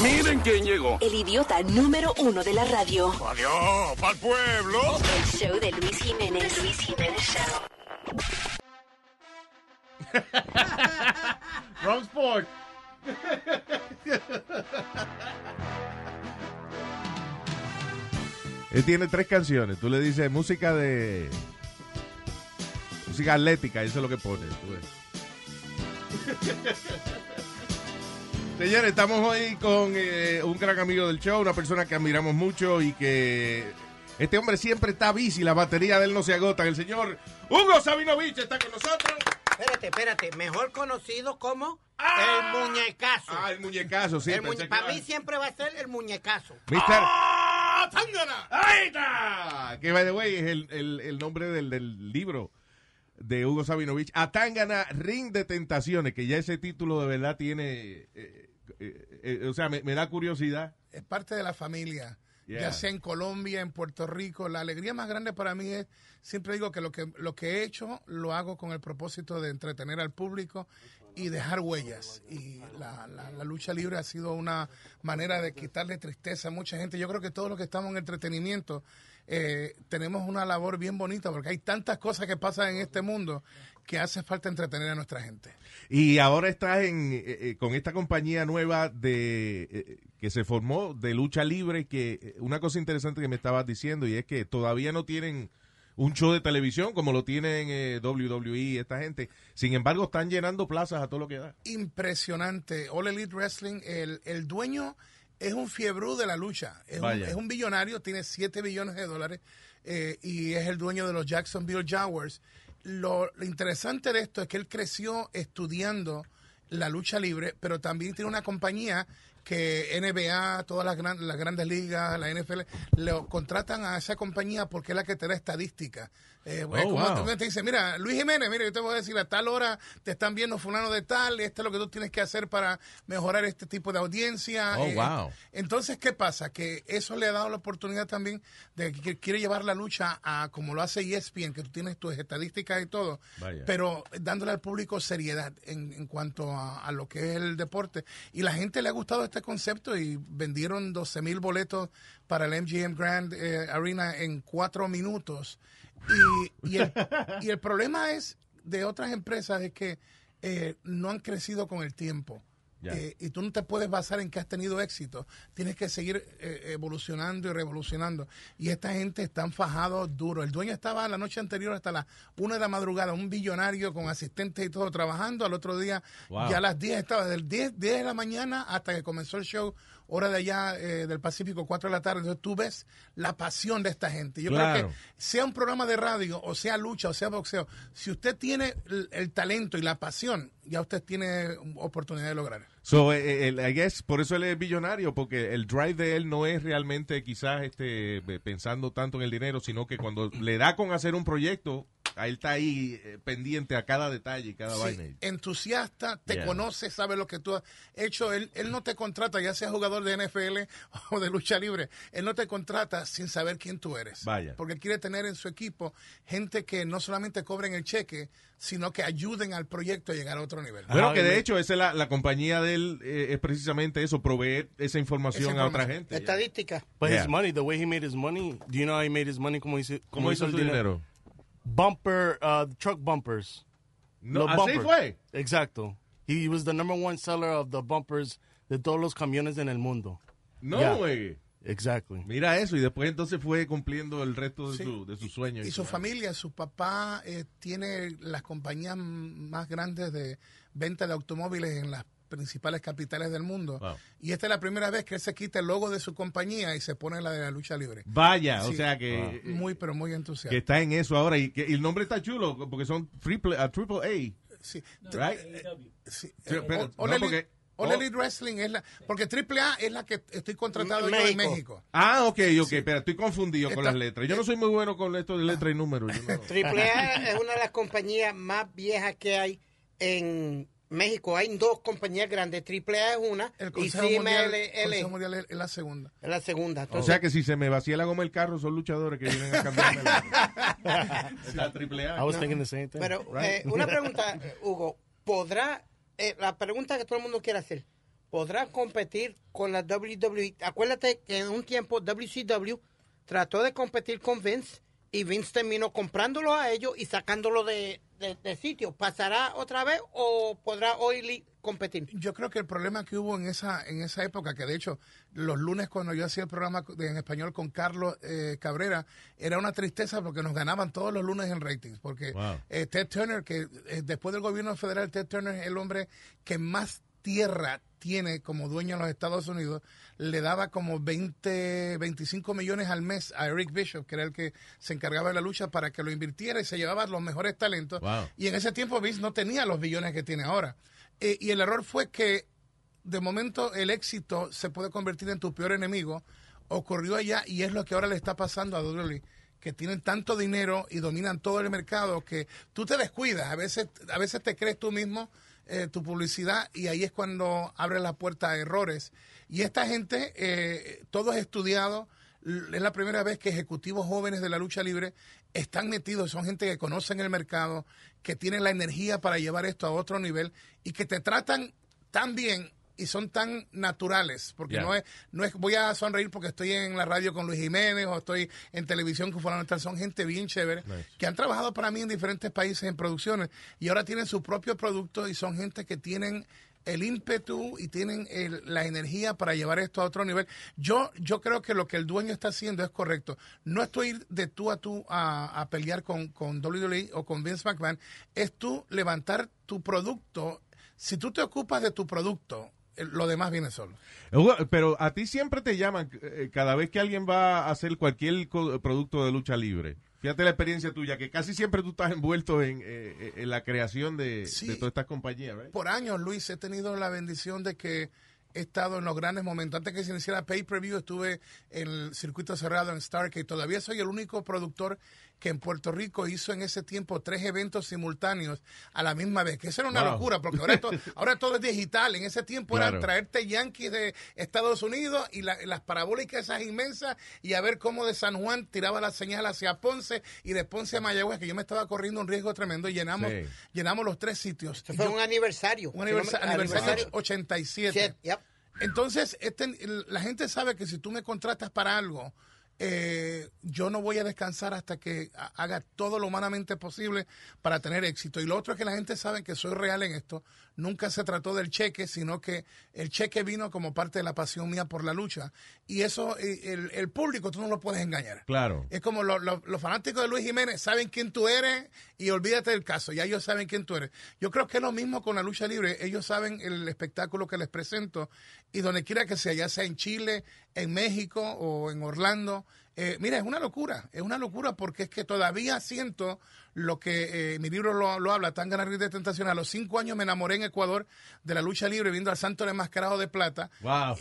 Miren quién llegó. El idiota número uno de la radio. Adiós, pa'l pueblo. El show de Luis Jiménez. Luis Jiménez Show. Rumsport. Él tiene tres canciones. Tú le dices música de. Música atlética, eso es lo que pone. Tú Señores, estamos hoy con eh, un gran amigo del show, una persona que admiramos mucho y que este hombre siempre está bici, la batería de él no se agota. El señor Hugo Sabinovich está con nosotros. Espérate, espérate, mejor conocido como ah. el muñecazo. Ah, el muñecazo, sí. para mí siempre va a ser el muñecazo. Mister. ¡Ah, ¡Ahí está! Que, by the way, es el, nombre del, libro de Hugo Sabinovich, Atangana, Ring de Tentaciones, que ya ese título de verdad tiene eh, eh, eh, eh, o sea, me, da curiosidad. Es parte de la familia. Ya sea en Colombia, en Puerto Rico, la alegría más grande para mí es, siempre digo que lo que, lo que he hecho lo hago con el propósito de entretener al público y dejar huellas. Y la, la, lucha libre ha sido una manera de quitarle tristeza a mucha gente. Yo creo que todos los que estamos en entretenimiento tenemos una labor bien bonita porque hay tantas cosas que pasan en este mundo que hace falta entretener a nuestra gente. Y ahora estás en, eh, eh, con esta compañía nueva de eh, que se formó de lucha libre, que una cosa interesante que me estabas diciendo y es que todavía no tienen un show de televisión como lo tienen eh, WWE esta gente. Sin embargo, están llenando plazas a todo lo que da. Impresionante. All Elite Wrestling, el, dueño es un fiebrú de la lucha. Es, un, es billonario, tiene 7 billones de dólares y es el dueño de los Jacksonville Jaguars lo, interesante de esto es que él creció estudiando la lucha libre, pero también tiene una compañía que NBA, todas las, las grandes ligas, la NFL, lo contratan a esa compañía porque es la que te da estadística. Eh, oh, dice, mira, Luis Jiménez, mira, yo te voy a decir, a tal hora te están viendo fulano de tal, esto es lo que tú tienes que hacer para mejorar este tipo de audiencia. Oh, eh, entonces, ¿qué pasa? Que eso le ha dado la oportunidad también de que quiere llevar la lucha a, como lo hace ESPN, que tú tienes tus estadísticas y todo, pero dándole al público seriedad en, en cuanto a, a, lo que es el deporte. Y la gente le ha gustado este este concepto y vendieron 12 mil boletos para el MGM Grand eh, Arena en cuatro minutos. Y, y, el, problema es de otras empresas es que eh, no han crecido con el tiempo. Eh, y tú no te puedes basar en que has tenido éxito. Tienes que seguir eh, evolucionando y revolucionando. Y esta gente está fajado duro. El dueño estaba la noche anterior hasta las 1 de la madrugada, un billonario con asistentes y todo trabajando. Al otro día, ya a las 10 estaba, del 10, 10 de la mañana hasta que comenzó el show hora de allá eh, del Pacífico, 4 de la tarde. Entonces tú ves la pasión de esta gente. Yo creo que sea un programa de radio, o sea lucha, o sea boxeo, si usted tiene el, talento y la pasión, ya usted tiene oportunidad de lograr. So, eh, eh, I guess, por eso él es billonario, porque el drive de él no es realmente quizás este pensando tanto en el dinero, sino que cuando le da con hacer un proyecto, él está ahí eh, pendiente a cada detalle cada vaina. Entusiasta, te conoce, sabe lo que tú has hecho. Él, no te contrata, ya sea jugador de NFL o de lucha libre, él no te contrata sin saber quién tú eres. Vaya. Porque él quiere tener en su equipo gente que no solamente cobren el cheque, sino que ayuden al proyecto a llegar a otro nivel. Bueno, que de hecho es la, compañía de él eh, es precisamente eso, proveer esa información, a otra gente. Estadística. Pues, money, the way he made his money, do you know how he made his money? ¿Cómo, hizo, el dinero? bumper, uh, truck bumpers. No, así fue. Exacto. He was the number one seller of the bumpers de todos los camiones en el mundo. No, güey. Mira eso, y después entonces fue cumpliendo el resto de, su, de sus sueños. Y, su familia, su papá eh, tiene las compañías más grandes de venta de automóviles en las principales capitales del mundo. Y esta es la primera vez que él se quita el logo de su compañía y se pone la de la lucha libre. Vaya, o sea que... Eh, muy, pero muy entusiasta. Que está en eso ahora y, que, el nombre está chulo porque son triple, A. Sí. Wrestling es la. Porque AAA es la que estoy contratado yo en México. Ah, ok, ok, pero estoy confundido con las letras. Yo no soy muy bueno con esto de letras y números. Triple A es una de las compañías más viejas que hay en México hay dos compañías grandes, A es una y Mundial, es, la segunda. la segunda. O sea que si se me vacía la goma el carro, son luchadores que vienen a cambiarme la, la AAA. I was thinking the same Pero eh, una pregunta, Hugo, ¿podrá, eh, la pregunta que todo el mundo quiere hacer, ¿podrá competir con la WWE? Acuérdate que en un tiempo WCW trató de competir con Vince y Vince terminó comprándolo a ellos y sacándolo de, sitio. ¿Pasará otra vez o podrá Oily competir? Yo creo que el problema que hubo en esa, en esa época, que de hecho los lunes cuando yo hacía el programa en español con Carlos eh, Cabrera, era una tristeza porque nos ganaban todos los lunes en ratings. Porque eh, Ted Turner, que eh, después del gobierno federal, Ted Turner es el hombre que más tierra tiene como dueño en los Estados Unidos, le daba como 20, 25 millones al mes a Eric Bishop, que era el que se encargaba de la lucha para que lo invirtiera y se llevaba los mejores talentos. Y en ese tiempo Vince no tenía los billones que tiene ahora. Eh, y el error fue que de momento el éxito se puede convertir en tu peor enemigo. Ocurrió allá y es lo que ahora le está pasando a Dudley, que tienen tanto dinero y dominan todo el mercado que tú te descuidas, a veces, a veces te crees tú mismo eh, tu publicidad y ahí es cuando abre la puerta a errores. Y esta gente, eh, es estudiado es la primera vez que ejecutivos jóvenes de la lucha libre están metidos, son gente que conocen el mercado, que tienen la energía para llevar esto a otro nivel y que te tratan tan bien y son tan naturales, porque no es no es voy a sonreír porque estoy en la radio con Luis Jiménez o estoy en televisión con fulano son gente bien chévere que han trabajado para mí en diferentes países en producciones y ahora tienen su propio producto y son gente que tienen el ímpetu y tienen la energía para llevar esto a otro nivel. Yo, yo creo que lo que el dueño está haciendo es correcto. No estoy de tú a tú a, pelear con, con WWE o con Vince McMahon. Es tú levantar tu producto. Si tú te ocupas de tu producto eh, lo demás viene solo. Eh, pero a ti siempre te llaman eh, cada vez que alguien va a hacer cualquier producto de lucha libre. Fíjate la experiencia tuya, que casi siempre tú estás envuelto en, la creación de, todas estas compañías. Por años, Luis, he tenido la bendición de que he estado en los grandes momentos. Antes que se iniciara Pay Per View, estuve en el circuito cerrado en y Todavía soy el único productor que en Puerto Rico hizo en ese tiempo tres eventos simultáneos a la misma vez, que eso era una locura, porque ahora, ahora todo es digital, en ese tiempo era traerte Yankees de Estados Unidos y las parabólicas esas inmensas y a ver cómo de San Juan tiraba la señal hacia Ponce y de Ponce a Mayagüez, que yo me estaba corriendo un riesgo tremendo, y llenamos, llenamos los tres sitios. fue un aniversario. Un aniversario, 87. Entonces, este, la gente sabe que si tú me contratas para algo, eh, yo no voy a descansar hasta que haga todo lo humanamente posible para tener éxito. Y lo otro es que la gente sabe que soy real en esto, nunca se trató del cheque, sino que el cheque vino como parte de la pasión mía por la lucha. Y eso, eh, el, público, tú no lo puedes engañar. Claro. Es como los fanáticos de Luis Jiménez saben quién tú eres y olvídate del caso, ya ellos saben quién tú eres. Yo creo que es lo mismo con la lucha libre, ellos saben el espectáculo que les presento y donde quiera que sea, ya sea en Chile, en México o en Orlando, eh, mira, es una locura, es una locura porque es que todavía siento lo que eh, mi libro lo, habla, tan ganas de tentación. A los cinco años me enamoré en Ecuador de la lucha libre viendo al santo enmascarado de plata.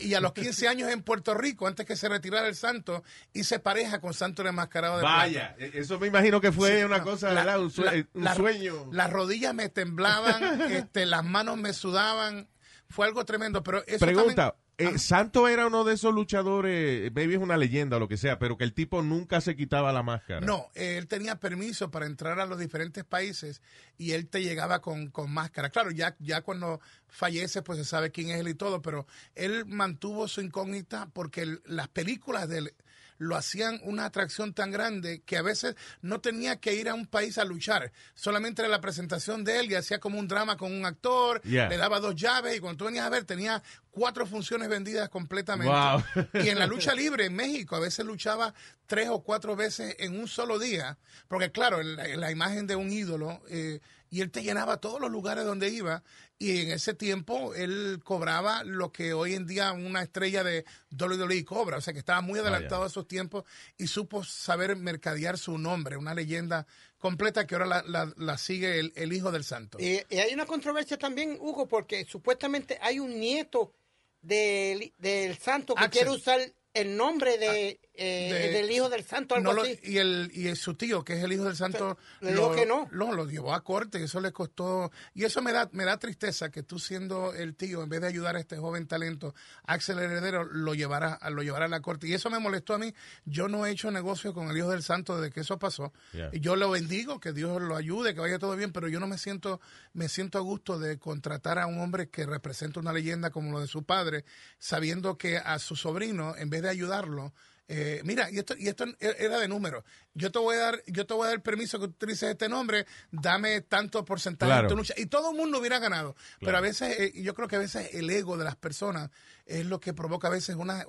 Y a los 15 años en Puerto Rico, antes que se retirara el santo, hice pareja con santo enmascarado de plata. Vaya, e-, eso me imagino que fue una cosa, un, sueño. Las rodillas me temblaban, este, las manos me sudaban. Fue algo tremendo, pero eso Pregunta, eh, Santo era uno de esos luchadores, baby es una leyenda o lo que sea, pero que el tipo nunca se quitaba la máscara. No, él tenía permiso para entrar a los diferentes países y él te llegaba con, con máscara. Claro, ya, ya cuando fallece pues se sabe quién es él y todo, pero él mantuvo su incógnita porque las películas del lo hacían una atracción tan grande que a veces no tenía que ir a un país a luchar. Solamente era la presentación de él y hacía como un drama con un actor, le daba dos llaves y cuando tú venías a ver tenía cuatro funciones vendidas completamente. Y en la lucha libre en México a veces luchaba tres o cuatro veces en un solo día, porque claro, la, imagen de un ídolo... Eh, y él te llenaba todos los lugares donde iba y en ese tiempo él cobraba lo que hoy en día una estrella de WWE cobra, o sea que estaba muy ah, adelantado a esos tiempos y supo saber mercadear su nombre, una leyenda completa que ahora la, sigue el, hijo del santo. Eh, y, hay una controversia también, Hugo, porque supuestamente hay un nieto del, santo que quiere usar el nombre de, ah, eh, del hijo del santo, Y, el, y su tío, que es el hijo del santo, lo, que no. lo llevó a corte, eso le costó. Y eso me da, me da tristeza que tú, siendo el tío, en vez de ayudar a este joven talento, Axel Heredero, lo llevará lo llevará a la corte. Y eso me molestó a mí. Yo no he hecho negocio con el hijo del santo desde que eso pasó. Y yo lo bendigo, que Dios lo ayude, que vaya todo bien, pero yo no me siento, me siento a gusto de contratar a un hombre que representa una leyenda como lo de su padre, sabiendo que a su sobrino, en vez de ayudarlo, eh, mira, y esto, y esto e-, era de números. Yo te voy a dar, yo te voy a dar permiso que utilices este nombre, dame tanto porcentaje de tu lucha. Y todo el mundo hubiera ganado. Pero a veces, eh, yo creo que a veces el ego de las personas es lo que provoca a veces unas,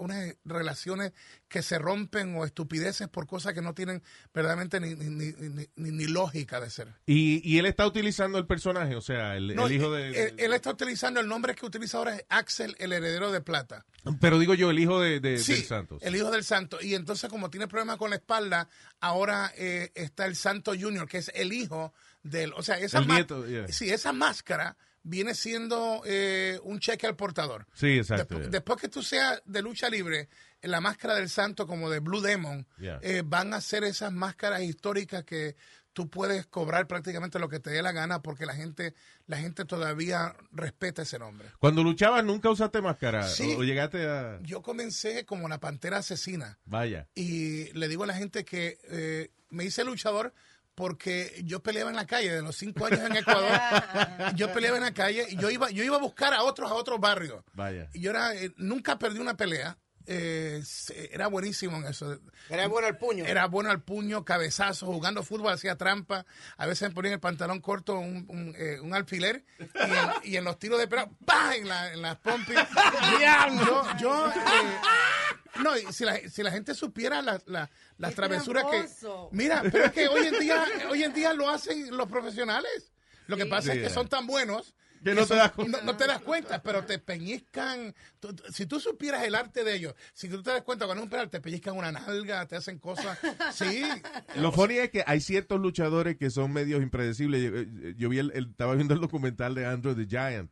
relaciones que se rompen o estupideces por cosas que no tienen verdaderamente ni, lógica de ser. ¿Y, ¿Y, él está utilizando el personaje, o sea, el, hijo eh, de... Eh, él, está utilizando, el nombre que utiliza ahora es Axel, el heredero de plata. Pero digo yo, el hijo de, de del el hijo del santo. Y entonces como tiene problemas con la espalda, ahora eh, está el santo junior, que es el hijo del... O sea, esa, el nieto, sí, esa máscara viene siendo eh, un cheque al portador. Sí, exacto. Después, que tú seas de lucha libre, la máscara del santo como de Blue Demon, eh, van a ser esas máscaras históricas que tú puedes cobrar prácticamente lo que te dé la gana porque la gente la gente todavía respeta ese nombre. Cuando luchabas nunca usaste máscara o llegaste a Yo comencé como la pantera asesina. Vaya. Y le digo a la gente que eh, me hice luchador porque yo peleaba en la calle de los cinco años en Ecuador. yo peleaba en la calle y yo iba, yo iba a buscar a otros, a otros barrios. Vaya. Y yo era, eh, nunca perdí una pelea. Eh, era buenísimo en eso. Era bueno al puño. Era bueno al puño, cabezazo, jugando fútbol hacía trampa. A veces me ponía en el pantalón corto un, un, eh, alfiler y en, los tiros de pelota, ¡pam! En, las pompis. yo, yo no, si la, si la gente supiera las las travesuras que... Mira, pero es que hoy en día, hoy en día lo hacen los profesionales. Lo que pasa es que son tan buenos que no, te das cuenta. No, te das cuenta, pero te peñizcan. si tú supieras el arte de ellos, si tú te das cuenta, cuando un penal te peñizcan una nalga, te hacen cosas. Sí. Lo funny es que hay ciertos luchadores que son medios impredecibles. Yo, eh, vi estaba viendo el documental de Andrew the Giant.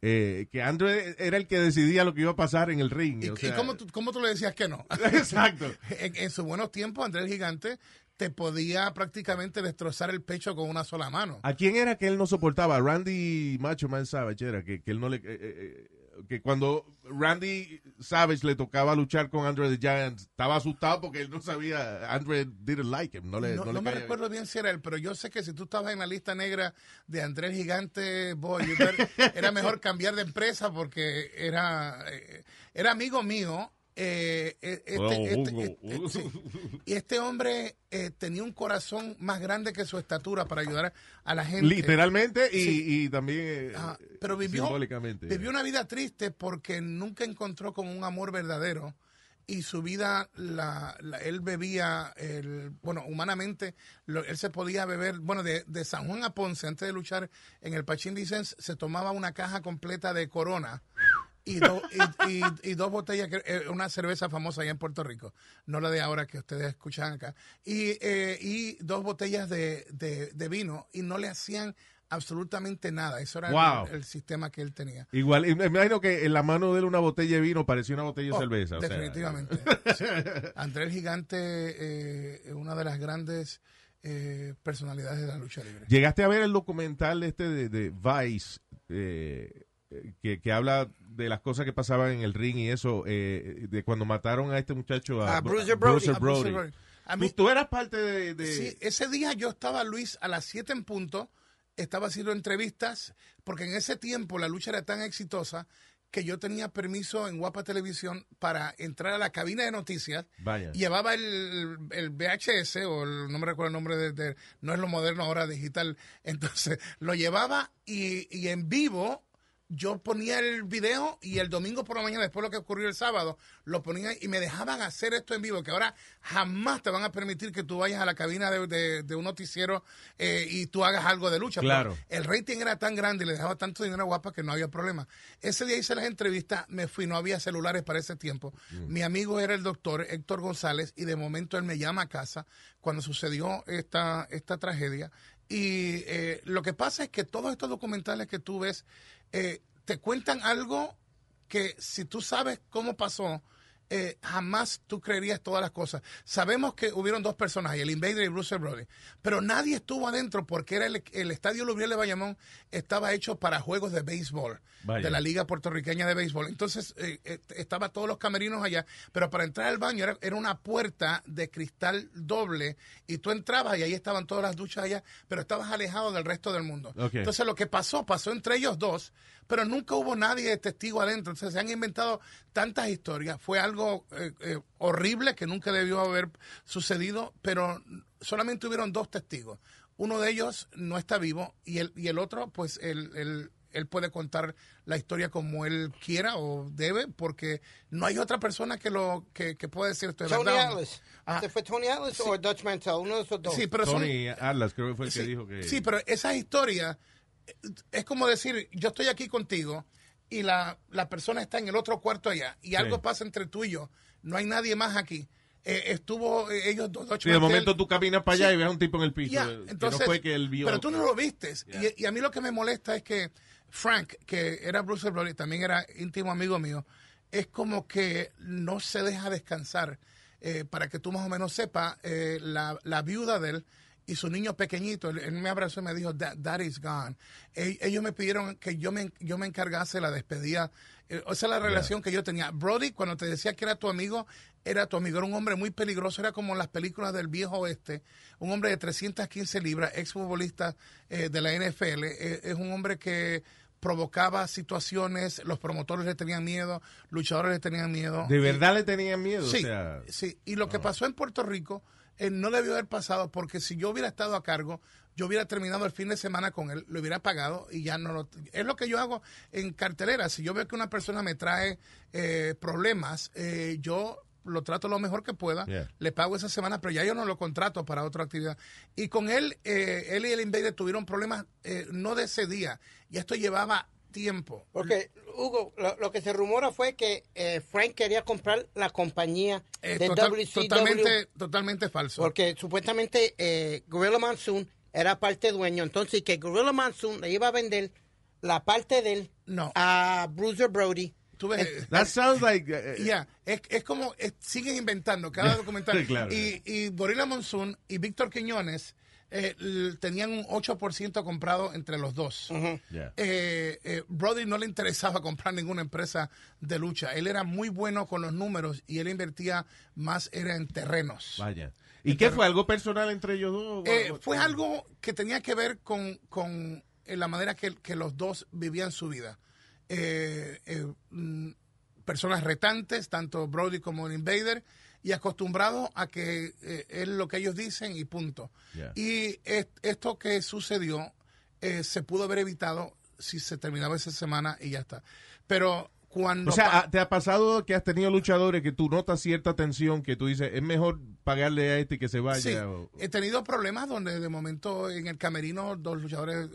Eh, que Andrew era el que decidía lo que iba a pasar en el ring. ¿Y, cómo, tú, le decías que no? Exacto. en, sus buenos tiempos, André el Gigante te podía prácticamente destrozar el pecho con una sola mano. ¿A quién era que él no soportaba? Randy Macho Man Savage era, que, él no le... Eh, eh, que cuando Randy Savage le tocaba luchar con Andre the Giant, estaba asustado porque él no sabía, Andre didn't like him. No, le, no, no, me recuerdo bien si era él, pero yo sé que si tú estabas en la lista negra de Andre el Gigante Boy, era mejor cambiar de empresa porque era, eh, era amigo mío eh, e, este, este, este eh, y este hombre eh, tenía un corazón más grande que su estatura para ayudar a, la gente. Literalmente y, también ah, pero vivió, Vivió una vida triste porque nunca encontró con un amor verdadero y su vida, la, él bebía, el, bueno, humanamente, él se podía beber, bueno, de, San Juan a Ponce, antes de luchar en el Pachín se tomaba una caja completa de corona y, y, dos botellas, eh, una cerveza famosa allá en Puerto Rico, no la de ahora que ustedes escuchan acá, y, eh, y dos botellas de, vino y no le hacían absolutamente nada. Eso era el, sistema que él tenía. Igual, me imagino que en la mano de él una botella de vino parecía una botella de oh, cerveza. Definitivamente. O sea. Andrés Gigante, eh, una de las grandes eh, personalidades de la lucha libre. Llegaste a ver el documental este de, de Vice. Eh, eh, que, que, habla de las cosas que pasaban en el ring y eso, eh, de cuando mataron a este muchacho, a, Bruce Brody. ¿Tú, eras parte de, Sí, ese día yo estaba, Luis, a las 7 en punto, estaba haciendo entrevistas, porque en ese tiempo la lucha era tan exitosa que yo tenía permiso en Guapa Televisión para entrar a la cabina de noticias. Llevaba el, VHS, o el, no me recuerdo el nombre, de, de, no es lo moderno ahora digital. Entonces, lo llevaba y, y en vivo yo ponía el video y el domingo por la mañana, después de lo que ocurrió el sábado, lo ponía y me dejaban hacer esto en vivo, que ahora jamás te van a permitir que tú vayas a la cabina de, un noticiero eh, y tú hagas algo de lucha. Claro. el rating era tan grande y le dejaba tanto dinero Guapa que no había problema. Ese día hice las entrevistas, me fui, no había celulares para ese tiempo. Mm. Mi amigo era el doctor Héctor González y de momento él me llama a casa cuando sucedió esta, esta tragedia. Y eh, lo que pasa es que todos estos documentales que tú ves eh, te cuentan algo que si tú sabes cómo pasó, eh, jamás tú creerías todas las cosas. Sabemos que hubieron dos personajes, el Invader y Bruce Brody, pero nadie estuvo adentro porque era el, estadio Lubriel de Bayamón estaba hecho para juegos de béisbol, de la Liga Puertorriqueña de Béisbol. Entonces eh, eh, estaba todos los camerinos allá, pero para entrar al baño era, era una puerta de cristal doble y tú entrabas y ahí estaban todas las duchas allá, pero estabas alejado del resto del mundo. Entonces lo que pasó, pasó entre ellos dos, pero nunca hubo nadie de testigo adentro. Entonces se han inventado tantas historias. Fue algo eh, eh, horrible que nunca debió haber sucedido, pero solamente hubieron dos testigos. Uno de ellos no está vivo y el, y el otro, pues él puede contar la historia como él quiera o debe, porque no hay otra persona que lo que, puede decir Tony Atlas. Ah. ¿Este Tony Atlas o Dutch Mantel? Uno de dos. pero Tony historia creo que fue el que dijo que... Sí, pero es como decir, yo estoy aquí contigo y la, la, persona está en el otro cuarto allá y algo pasa entre tú y yo, no hay nadie más aquí. Eh, estuvo eh, ellos dos, dos y de momento tú caminas para allá y ves a un tipo en el piso. Eh, pero tú no lo viste, Y, a mí lo que me molesta es que Frank, que era Bruce y también era íntimo amigo mío, es como que no se deja descansar. para que tú más o menos sepas, la, la viuda de él y su niño pequeñito, él, me abrazó y me dijo, that, gone. E, ellos me pidieron que yo me, yo me encargase la despedida. Esa es la relación que yo tenía. Brody, cuando te decía que era tu amigo, era tu amigo. Era un hombre muy peligroso, era como en las películas del viejo oeste. Un hombre de 315 libras, ex futbolista eh, de la NFL. E, es un hombre que provocaba situaciones, los promotores le tenían miedo, luchadores le tenían miedo. ¿De verdad le tenían miedo? Sí, sí. Y lo que pasó en Puerto Rico eh, no debió haber pasado porque si yo hubiera estado a cargo, yo hubiera terminado el fin de semana con él, lo hubiera pagado y ya no lo... Es lo que yo hago en cartelera. Si yo veo que una persona me trae eh, problemas, eh, yo lo trato lo mejor que pueda, le pago esa semana, pero ya yo no lo contrato para otra actividad. Y con él, él y el Invader tuvieron problemas, no de ese día, y esto llevaba tiempo. Porque, Hugo, lo, que se rumora fue que eh, Frank quería comprar la compañía eh, de Totalmente, totalmente falso. Porque supuestamente eh, Gorilla Monsoon era parte dueño. Entonces, que Gorilla Monsoon le iba a vender la parte de él no. a Bruiser Brody. Eh, That sounds like. es, como siguen inventando cada documental. y, y Gorilla Monsoon y Víctor Quiñones eh, tenían un 8% comprado entre los dos. Eh, eh, Brody no le interesaba comprar ninguna empresa de lucha. Él era muy bueno con los números y él invertía más era en terrenos. Vaya. ¿Y qué fue? ¿Algo personal entre ellos dos? fue algo que tenía que ver con, la manera que, que, los dos vivían su vida. Mm, personas retantes, tanto Brody como el Invader y acostumbrado a que eh, es lo que ellos dicen y punto. Y esto que sucedió eh, se pudo haber evitado si se terminaba esa semana y ya está. Pero cuando... O sea, ¿te ha pasado que has tenido luchadores que tú notas cierta tensión, que tú dices, es mejor pagarle a este que se vaya. he tenido problemas donde de momento en el camerino dos luchadores,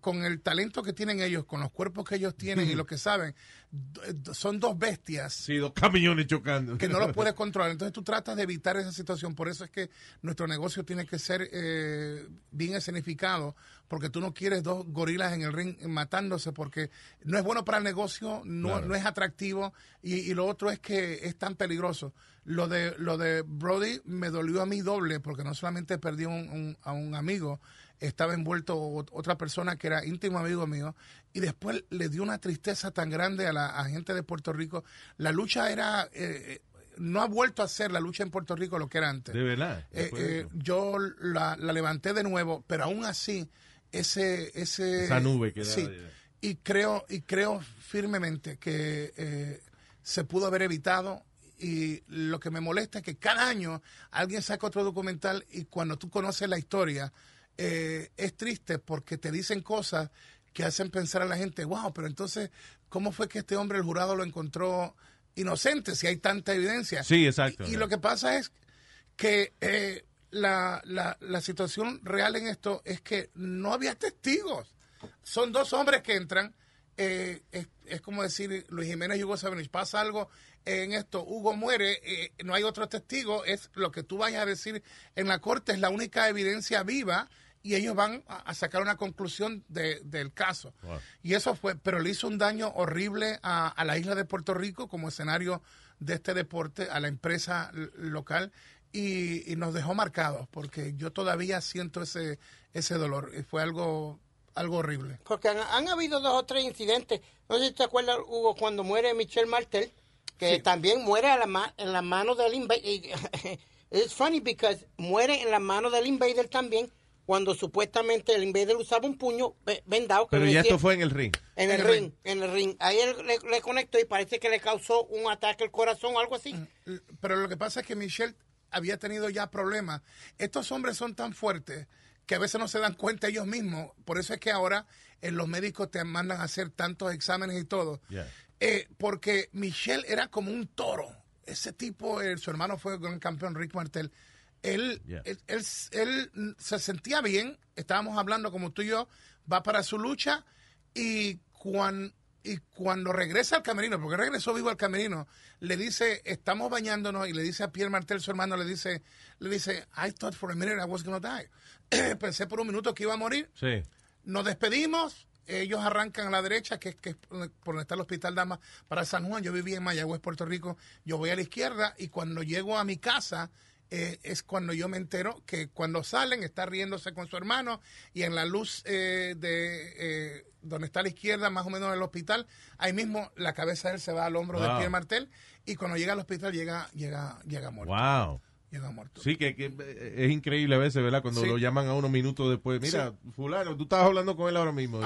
con el talento que tienen ellos, con los cuerpos que ellos tienen y lo que saben, eh, son dos bestias. Sí, dos camiones chocando. Que no los puedes controlar. Entonces tú tratas de evitar esa situación. Por eso es que nuestro negocio tiene que ser eh, bien escenificado, porque tú no quieres dos gorilas en el ring matándose, porque no es bueno para el negocio, no, no es atractivo y, y lo otro es que es tan peligroso lo de, lo de Brody me dolió a mí doble, porque no solamente perdí a un amigo, estaba envuelto otra persona que era íntimo amigo mío, y después le dio una tristeza tan grande a la gente de Puerto Rico. La lucha era... Eh, eh, no ha vuelto a ser la lucha en Puerto Rico lo que era antes. De verdad. Eh, yo la, levanté de nuevo, pero aún así, ese, ese esa nube que sí, y creo y creo firmemente que se pudo haber evitado y lo que me molesta es que cada año alguien saca otro documental y cuando tú conoces la historia eh, es triste porque te dicen cosas que hacen pensar a la gente, wow, pero entonces, ¿cómo fue que este hombre, el jurado, lo encontró inocente si hay tanta evidencia? Sí, exacto. Y, lo que pasa es que eh, la, la, la situación real en esto es que no había testigos. Son dos hombres que entran, eh, es, como decir Luis Jiménez y Hugo pasa algo en esto, Hugo muere, eh, no hay otro testigo, es lo que tú vayas a decir en la corte, es la única evidencia viva y ellos van a, sacar una conclusión del caso. Y eso fue, pero le hizo un daño horrible a, a la isla de Puerto Rico como escenario de este deporte, a la empresa local. Y, nos dejó marcados, porque yo todavía siento ese, ese dolor. fue algo algo horrible. Porque han, habido dos o tres incidentes. No sé si te acuerdas, Hugo, cuando muere Michel Martel, que también muere a la en la mano del invader. Es funny because muere en la mano del invader también cuando supuestamente el invader usaba un puño vendado. Pero ya esto fue en el ring. En, el, ring, en el ring. Ahí él le, le, conectó y parece que le causó un ataque al corazón o algo así. Mm, pero lo que pasa es que Michel había tenido ya problemas. Estos hombres son tan fuertes que a veces no se dan cuenta ellos mismos. Por eso es que ahora en eh, los médicos te mandan a hacer tantos exámenes y todo. Eh, porque Michelle era como un toro. Ese tipo, eh, su hermano fue el gran campeón Rick Martel. Él, él, se sentía bien, estábamos hablando como tú y yo, va para su lucha y, y cuando regresa al camerino, porque regresó vivo al camerino, le dice, estamos bañándonos y le dice a Pierre Martel, su hermano, le dice, le dice, I thought for a minute I was going to die. pensé por un minuto que iba a morir. Sí. Nos despedimos. Ellos arrancan a la derecha, que, que es por donde está el Hospital Damas, para San Juan. Yo vivía en Mayagüez, Puerto Rico. Yo voy a la izquierda y cuando llego a mi casa, eh, es cuando yo me entero que cuando salen está riéndose con su hermano y en la luz eh, de eh, donde está la izquierda, más o menos en el hospital, ahí mismo la cabeza de él se va al hombro de Pierre Martel y cuando llega al hospital llega, llega, llega muerto. Wow muerto. Sí, que, eh, es increíble a veces, ¿verdad? Cuando lo llaman a unos minutos después, mira, fulano, tú estabas hablando con él ahora mismo,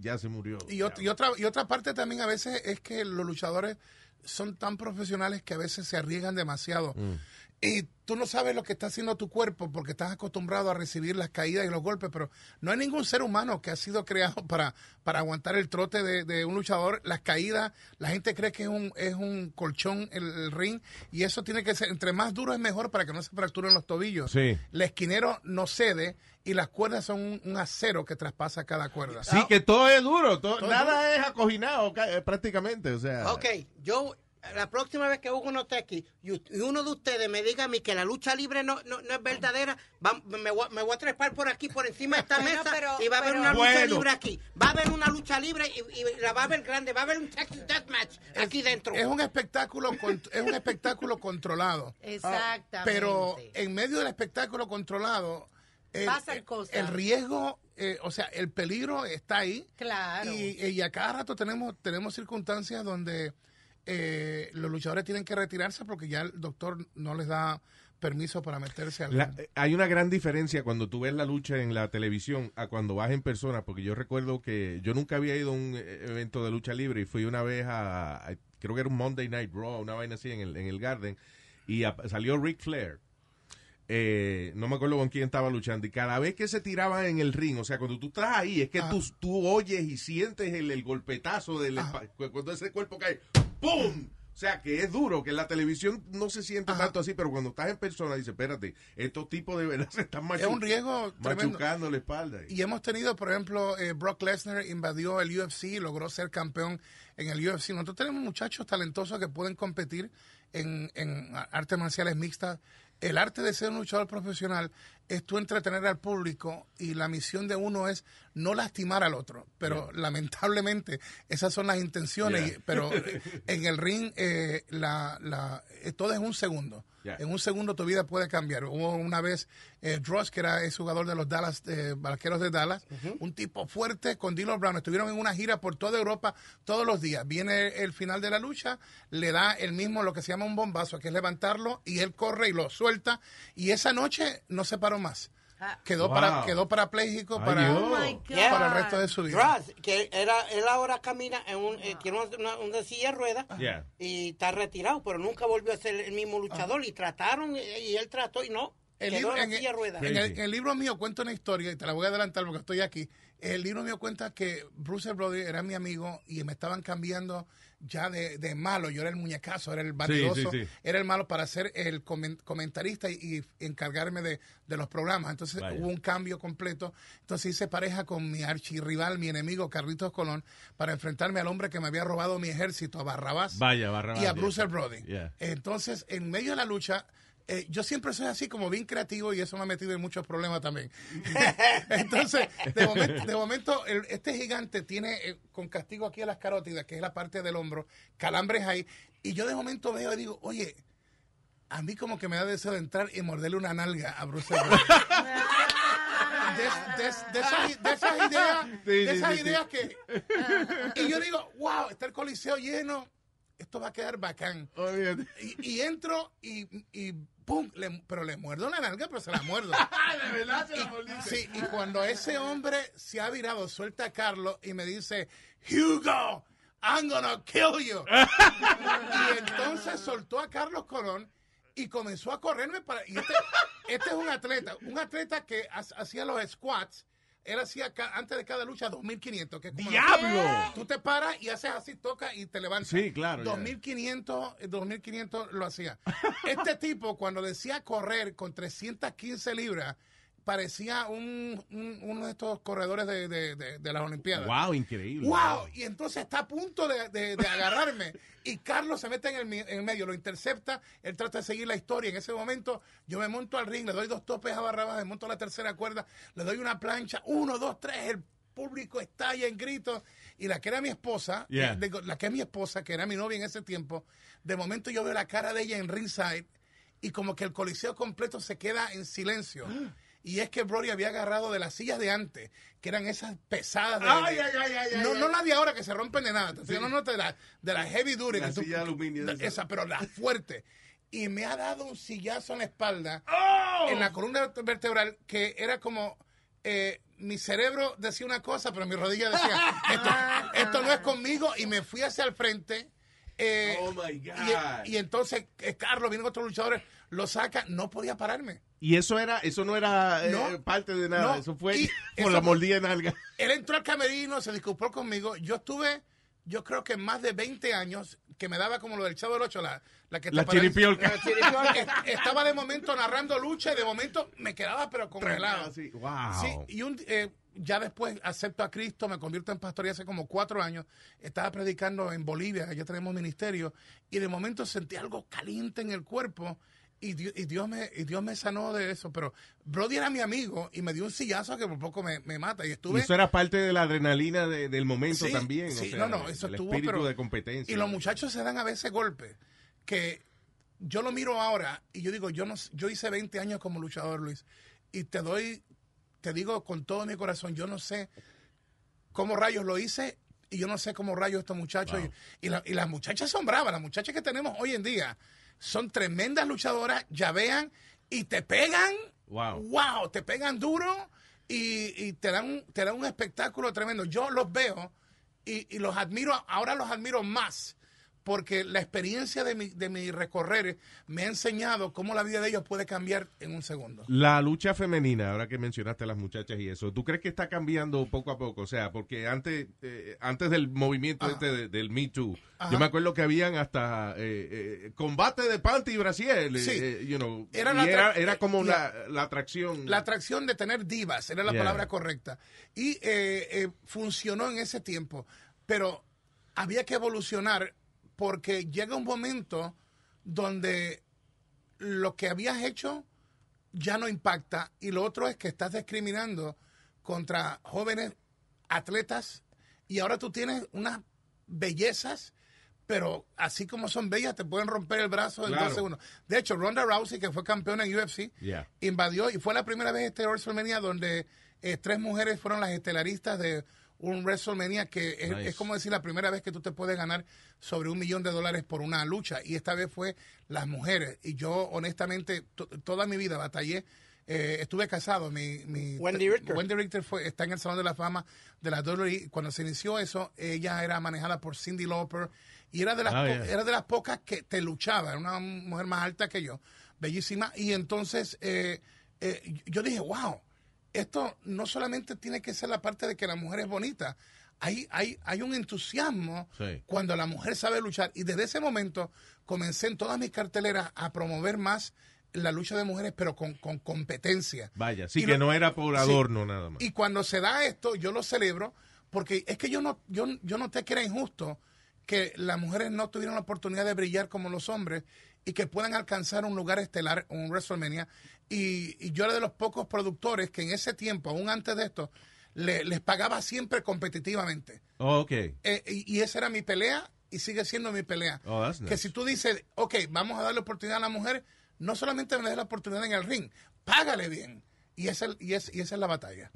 ya se murió. Y, otra, y otra parte también a veces es que los luchadores son tan profesionales que a veces se arriesgan demasiado. Mm. Y tú no sabes lo que está haciendo tu cuerpo porque estás acostumbrado a recibir las caídas y los golpes, pero no hay ningún ser humano que ha sido creado para, para aguantar el trote de, un luchador, las caídas, la gente cree que es un, es un colchón el, ring y eso tiene que ser, entre más duro es mejor para que no se fracturen los tobillos. Sí. El esquinero no cede y las cuerdas son un, acero que traspasa cada cuerda. Sí, que todo es duro, todo, nada es, acoginado eh, prácticamente. O sea. Ok, yo la próxima vez que uno unos esté aquí y, uno de ustedes me diga a mí que la lucha libre no, no, es verdadera, me, voy, a trepar por aquí, por encima de esta mesa y va a haber una lucha libre aquí. Va a haber una lucha libre y, la va a haber grande, va a haber un Texas Deathmatch aquí dentro. Es un espectáculo, es un espectáculo controlado. Ah, Exactamente. pero en medio del espectáculo controlado, el, riesgo eh, o sea, el peligro está ahí. Claro. Y, y, a cada rato tenemos, tenemos circunstancias donde eh, los luchadores tienen que retirarse porque ya el doctor no les da permiso para meterse al... Eh, hay una gran diferencia cuando tú ves la lucha en la televisión a cuando vas en persona, porque yo recuerdo que yo nunca había ido a un eh, evento de lucha libre y fui una vez a, creo que era un Monday Night Raw, una vaina así en el, Garden, y salió Ric Flair eh, no me acuerdo con quién estaba luchando, y cada vez que se tiraba en el ring, o sea, cuando tú estás ahí, es que ah. tú, tú, oyes y sientes el, golpetazo del ah. cuando ese cuerpo cae, ¡pum! O sea, que es duro, que en la televisión no se siente tanto así, pero cuando estás en persona, dices, espérate, estos tipos de verdad están machucando la espalda. Y hemos tenido, por ejemplo, eh, Brock Lesnar invadió el UFC, logró ser campeón en el UFC. Nosotros tenemos muchachos talentosos que pueden competir en, en artes marciales mixtas el arte de ser un luchador profesional es tú entretener al público y la misión de uno es no lastimar al otro. Pero lamentablemente esas son las intenciones. pero eh, en el ring eh, eh, todo es un segundo. En un segundo tu vida puede cambiar. Hubo una vez eh, Dross, que era el jugador de los Dallas, barqueros de Dallas, un tipo fuerte con Dilo Brown. Estuvieron en una gira por toda Europa todos los días. Viene el final de la lucha, le da el mismo lo que se llama un bombazo, que es levantarlo, y él corre y lo suelta. Y esa noche no se paró más. Quedó, para, quedó parapléjico oh para, el resto de su vida. que era, él ahora camina en eh, una, silla de ruedas ah. y está retirado, pero nunca volvió a ser el mismo ah. luchador. Y trataron, y él trató y no. El libro, en, en, el, en, el, libro mío cuento una historia, y te la voy a adelantar porque estoy aquí. El libro mío cuenta que Bruce Brody era mi amigo y me estaban cambiando ya de, malo. Yo era el muñecazo, era el bandidoso, era el malo para ser el comentarista y, encargarme de, los programas. Entonces hubo un cambio completo. Entonces hice pareja con mi archirrival, mi enemigo, Carlitos Colón, para enfrentarme al hombre que me había robado mi ejército, a Barrabás. Vaya, y a Bruce Entonces, en medio de la lucha, eh, yo siempre soy así como bien creativo y eso me ha metido en muchos problemas también. Entonces, de momento, este gigante tiene eh, con castigo aquí a las carótidas, que es la parte del hombro, calambres ahí, y yo de momento veo y digo, oye, a mí como que me da deseo de entrar y morderle una nalga a Bruce De, de, esas, ideas, de esas ideas que... Y yo digo, wow, está el coliseo lleno, esto va a quedar bacán. Y, entro y pum, pero le muerdo la nalga, pero se la muerdo. Ah, sí, y cuando ese hombre se ha virado, suelta a Carlos y me dice, Hugo, I'm gonna kill you. y entonces soltó a Carlos Colón y comenzó a correrme para... Y este, este es un atleta, un atleta que hacía los squats él hacía antes de cada lucha 2500. Que ¡Diablo! Tú te paras y haces así, toca y te levantas. Sí, claro. 2500, 2500 eh, lo hacía. este tipo, cuando decía correr con 315 libras, parecía uno de estos corredores de, las Olimpiadas. ¡Wow! Increíble. ¡Wow! Y entonces está a punto de, agarrarme y Carlos se mete en el, medio, lo intercepta, él trata de seguir la historia. En ese momento yo me monto al ring, le doy dos topes a Barrabás, me monto la tercera cuerda, le doy una plancha, uno, dos, tres, el público estalla en gritos. Y la que era mi esposa, eh, la que es mi esposa, que era mi novia en ese tiempo, de momento yo veo la cara de ella en ringside y como que el coliseo completo se queda en silencio. ¡Ah! y es que Brody había agarrado de las sillas de antes, que eran esas pesadas. ay, ay, ay, ay, no, ay, no las de ahora que se rompen de nada, no, de las la heavy duty. esa. pero la fuerte. Y me ha dado un sillazo en la espalda, ¡Oh! en la columna vertebral, que era como... Eh, mi cerebro decía una cosa, pero mi rodilla decía, esto, no es conmigo, y me fui hacia el frente. Eh, oh my e, God. Y, entonces eh, Carlos, con otros luchadores, lo saca, no podía pararme. Y eso era, eso no era eh, parte de nada, eso fue por la mordida en alga. Él entró al camerino, se disculpó conmigo. Yo estuve, yo creo que más de 20 años, que me daba como lo del Chavo del Ocho, la, la que la chiripiolca. La chiripiolca. Estaba de momento narrando lucha y de momento me quedaba pero congelado. y eh, ya después acepto a Cristo, me convierto en pastor y hace como cuatro años estaba predicando en Bolivia, allá tenemos ministerio, y de momento sentí algo caliente en el cuerpo y Dios, me, y Dios me sanó de eso. Pero Brody era mi amigo y me dio un sillazo que por poco me, mata. Y estuve. eso era parte de la adrenalina del momento también. no, no, eso el Espíritu de competencia. Y los muchachos se dan a veces golpes que yo lo miro ahora y yo digo, yo, no, yo hice 20 años como luchador, Luis. Y te doy, te digo con todo mi corazón, yo no sé cómo rayos lo hice y yo no sé cómo rayos estos muchachos. Y, y las muchachas son bravas, las muchachas que tenemos hoy en día son tremendas luchadoras, ya vean, y te pegan. Wow. Wow, te pegan duro y, te, dan un, te dan un espectáculo tremendo. Yo los veo y, y los admiro, ahora los admiro más porque la experiencia de mi, de recorrer me ha enseñado cómo la vida de ellos puede cambiar en un segundo. La lucha femenina, ahora que mencionaste a las muchachas y eso, ¿tú crees que está cambiando poco a poco? O sea, porque antes, eh, antes del movimiento ah. este del Me Too, yo me acuerdo que habían hasta eh, eh, combate de panty y Brasil. sí. era, era, como la, atracción. La atracción de tener divas, era la palabra correcta. Y funcionó en ese tiempo, pero había que evolucionar porque llega un momento donde lo que habías hecho ya no impacta y lo otro es que estás discriminando contra jóvenes atletas y ahora tú tienes unas bellezas, pero así como son bellas te pueden romper el brazo en dos segundos. De hecho, Ronda Rousey, que fue campeona en UFC, invadió y fue la primera vez este WrestleMania donde eh, tres mujeres fueron las estelaristas de un WrestleMania que es, como decir la primera vez que tú te puedes ganar sobre un millón de dólares por una lucha. Y esta vez fue las mujeres. Y yo, honestamente, toda mi vida batallé. Eh, estuve casado. Mi, mi Wendy Richter. Wendy Richter fue, está en el Salón de la Fama de la WWE. Cuando se inició eso, ella era manejada por Cindy Lauper. Y era de las, ah, era de las pocas que te luchaba. Era una mujer más alta que yo. Bellísima. Y entonces eh, eh, yo dije, wow esto no solamente tiene que ser la parte de que la mujer es bonita, hay, hay, hay un entusiasmo cuando la mujer sabe luchar. Y desde ese momento comencé en todas mis carteleras a promover más la lucha de mujeres, pero con, competencia. Vaya, sí que no era por adorno nada más. Y cuando se da esto, yo lo celebro, porque es que yo no, yo, yo no que era injusto que las mujeres no tuvieran la oportunidad de brillar como los hombres y que puedan alcanzar un lugar estelar, un WrestleMania. Y, yo era de los pocos productores que en ese tiempo, aún antes de esto, les pagaba siempre competitivamente. Oh, eh, y, esa era mi pelea y sigue siendo mi pelea. Oh, que si tú dices, ok, vamos a darle oportunidad a la mujer, no solamente me des la oportunidad en el ring, págale bien. Y esa, y, es y esa es la batalla.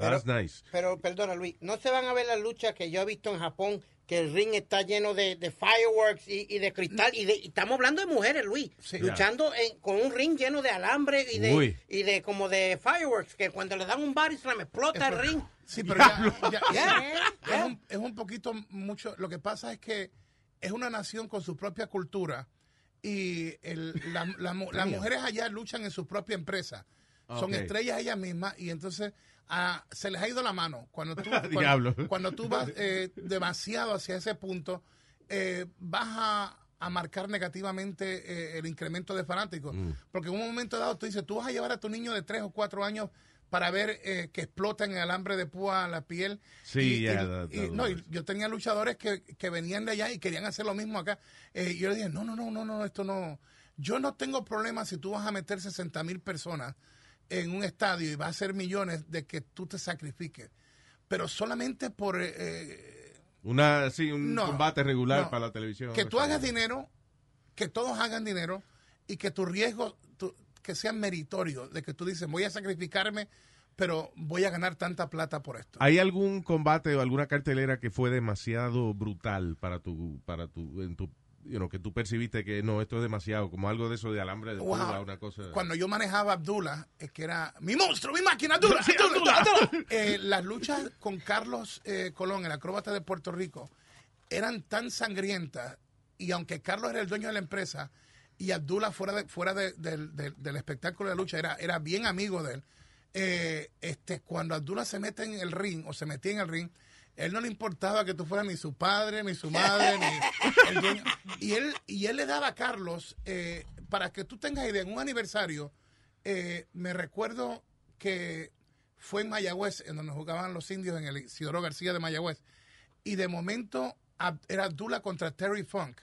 Pero, perdona, Luis, no se van a ver las luchas que yo he visto en Japón, que el ring está lleno de, fireworks y, de cristal. Y, estamos hablando de mujeres, Luis, luchando con un ring lleno de alambre y de, como de fireworks, que cuando le dan un bar se me explota el ring. Sí, pero ya, es, un, poquito mucho. Lo que pasa es que es una nación con su propia cultura y las mujeres allá luchan en su propia empresa. Ah, Son estrellas ellas mismas y entonces ah, se les ha ido la mano. Cuando tú, cuando, tú vas eh, demasiado hacia ese punto, eh, vas a, marcar negativamente eh, el incremento de fanáticos. Mm. Porque en un momento dado tú dices, tú vas a llevar a tu niño de 3 o 4 años para ver eh, que en el alambre de púa la piel. Sí, y, yo tenía luchadores que, venían de allá y querían hacer lo mismo acá. y yo le dije, no, no, no, no, no, esto no. Yo no tengo problema si tú vas a meter 60 mil personas en un estadio y va a ser millones de que tú te sacrifiques. Pero solamente por... Eh, eh, Una, sí, un combate regular para la televisión. Que tú hagas dinero, que todos hagan dinero y que tu riesgo, que sea meritorio, de que tú dices, voy a sacrificarme, pero voy a ganar tanta plata por esto. ¿Hay algún combate o alguna cartelera que fue demasiado brutal para tu, para tu, en tu que tú percibiste que no, esto es demasiado, como algo de eso de alambre de una cosa. Cuando yo manejaba Abdullah, es que era mi monstruo, mi máquina, Abdullah, eh, las luchas con Carlos eh, Colón, el acróbata de Puerto Rico, eran tan sangrientas, y aunque Carlos era el dueño de la empresa, y Abdullah fuera, de, fuera del espectáculo de lucha era, era bien amigo de él, eh, este, cuando Abdullah se mete en el ring, o se metía en el ring, él no le importaba que tú fueras ni su padre, ni su madre, ni el Y él, y él le daba a Carlos, eh, para que tú tengas idea, en un aniversario, eh, me recuerdo que fue en Mayagüez, en donde jugaban los indios, en el Isidoro García de Mayagüez. Y de momento era Abdullah contra Terry Funk.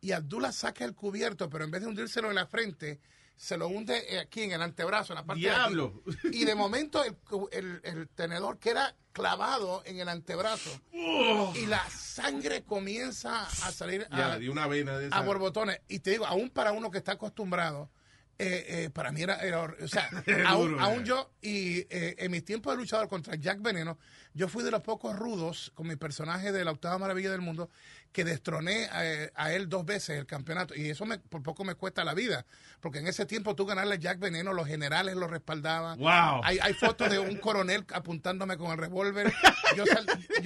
Y Abdullah saca el cubierto, pero en vez de hundírselo en la frente, se lo hunde eh, aquí en el antebrazo, en la parte De y de momento el, el, el, tenedor queda clavado en el antebrazo oh. y la sangre comienza a salir a, de una vena de borbotones. Y te digo, aún para uno que está acostumbrado, eh, eh, para mí era, era o sea, aún, yo, y en mis tiempos de luchador contra Jack Veneno, yo fui de los pocos rudos con mi personaje de la octava maravilla del mundo que destroné eh, a, él dos veces el campeonato. Y eso me, por poco me cuesta la vida. Porque en ese tiempo tú ganarle a Jack Veneno, los generales lo respaldaban. Hay, hay fotos de un coronel apuntándome con el revólver. Yo,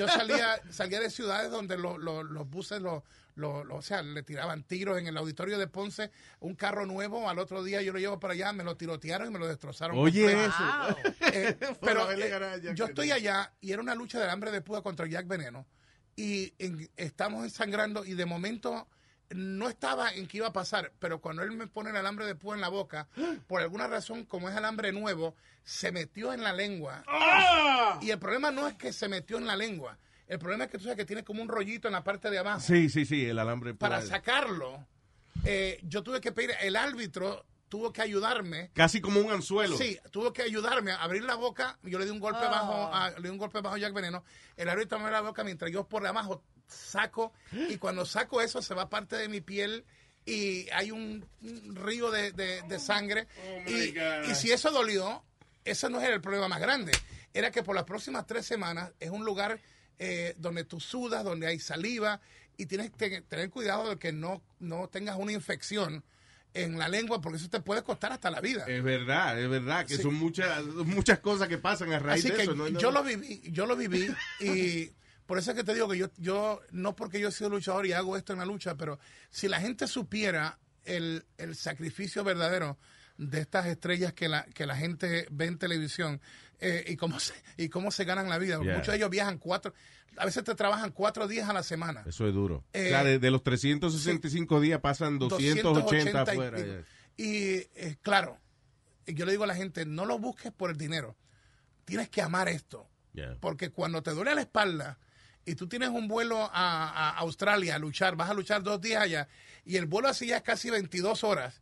salía, salía de ciudades donde los buses o sea, le tiraban tiros en el auditorio de Ponce, un carro nuevo, al otro día yo lo llevo para allá, me lo tirotearon y me lo destrozaron. Oye, eh, pero eh, yo estoy allá y era una lucha del hambre de púa contra Jack Veneno y estamos ensangrando y de momento no estaba en qué iba a pasar, pero cuando él me pone el alambre de púa en la boca, por alguna razón, como es alambre nuevo, se metió en la lengua. ¡Ah! Y el problema no es que se metió en la lengua, el problema es que tú sabes que tiene como un rollito en la parte de abajo. Sí, sí, sí, el alambre. Para sacarlo, eh, yo tuve que pedir, el árbitro tuvo que ayudarme. Casi como un anzuelo. Sí, tuvo que ayudarme a abrir la boca. Yo le di un golpe ah. bajo, le di un golpe bajo Jack Veneno. El árbitro me abre la boca mientras yo por abajo saco. Y cuando saco eso, se va parte de mi piel y hay un, río de, sangre. Oh, y, si eso dolió, ese no era el problema más grande. Era que por las próximas tres semanas es un lugar eh, donde tú sudas, donde hay saliva y tienes que tener cuidado de que no, no tengas una infección en la lengua porque eso te puede costar hasta la vida. Es verdad, es verdad, que son muchas muchas cosas que pasan a raíz de eso. Yo lo viví, yo lo viví y por eso es que te digo que yo, yo, no porque yo he sido luchador y hago esto en la lucha, pero si la gente supiera el sacrificio verdadero de estas estrellas que la, que la gente ve en televisión eh, y, cómo se, y cómo se ganan la vida. Muchos de ellos viajan cuatro, a veces te trabajan cuatro días a la semana. Eso es duro. Eh, de, los 365 días pasan 280, afuera. Y, eh, claro, yo le digo a la gente, no lo busques por el dinero. Tienes que amar esto. Porque cuando te duele la espalda y tú tienes un vuelo a, a, Australia a luchar, vas a luchar dos días allá y el vuelo así ya es casi 22 horas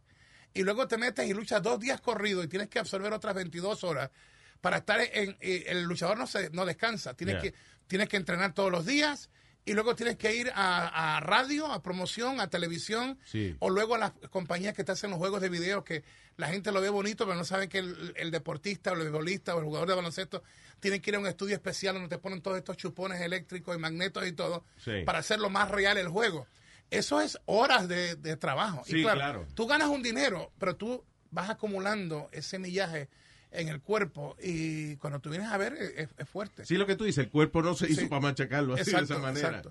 y luego te metes y luchas dos días corridos y tienes que absorber otras 22 horas para estar en, el luchador no se no descansa tienes que tienes que entrenar todos los días y luego tienes que ir a, radio a promoción a televisión o luego a las compañías que te hacen los juegos de video que la gente lo ve bonito pero no saben que el, deportista o el futbolista o el jugador de baloncesto tiene que ir a un estudio especial donde te ponen todos estos chupones eléctricos y magnetos y todo para hacerlo más real el juego eso es horas de, trabajo. Sí, claro, Tú ganas un dinero, pero tú vas acumulando ese millaje en el cuerpo y cuando tú vienes a ver e-, es, fuerte. Sí, lo que tú dices, el cuerpo no se hizo para machacarlo así de esa manera.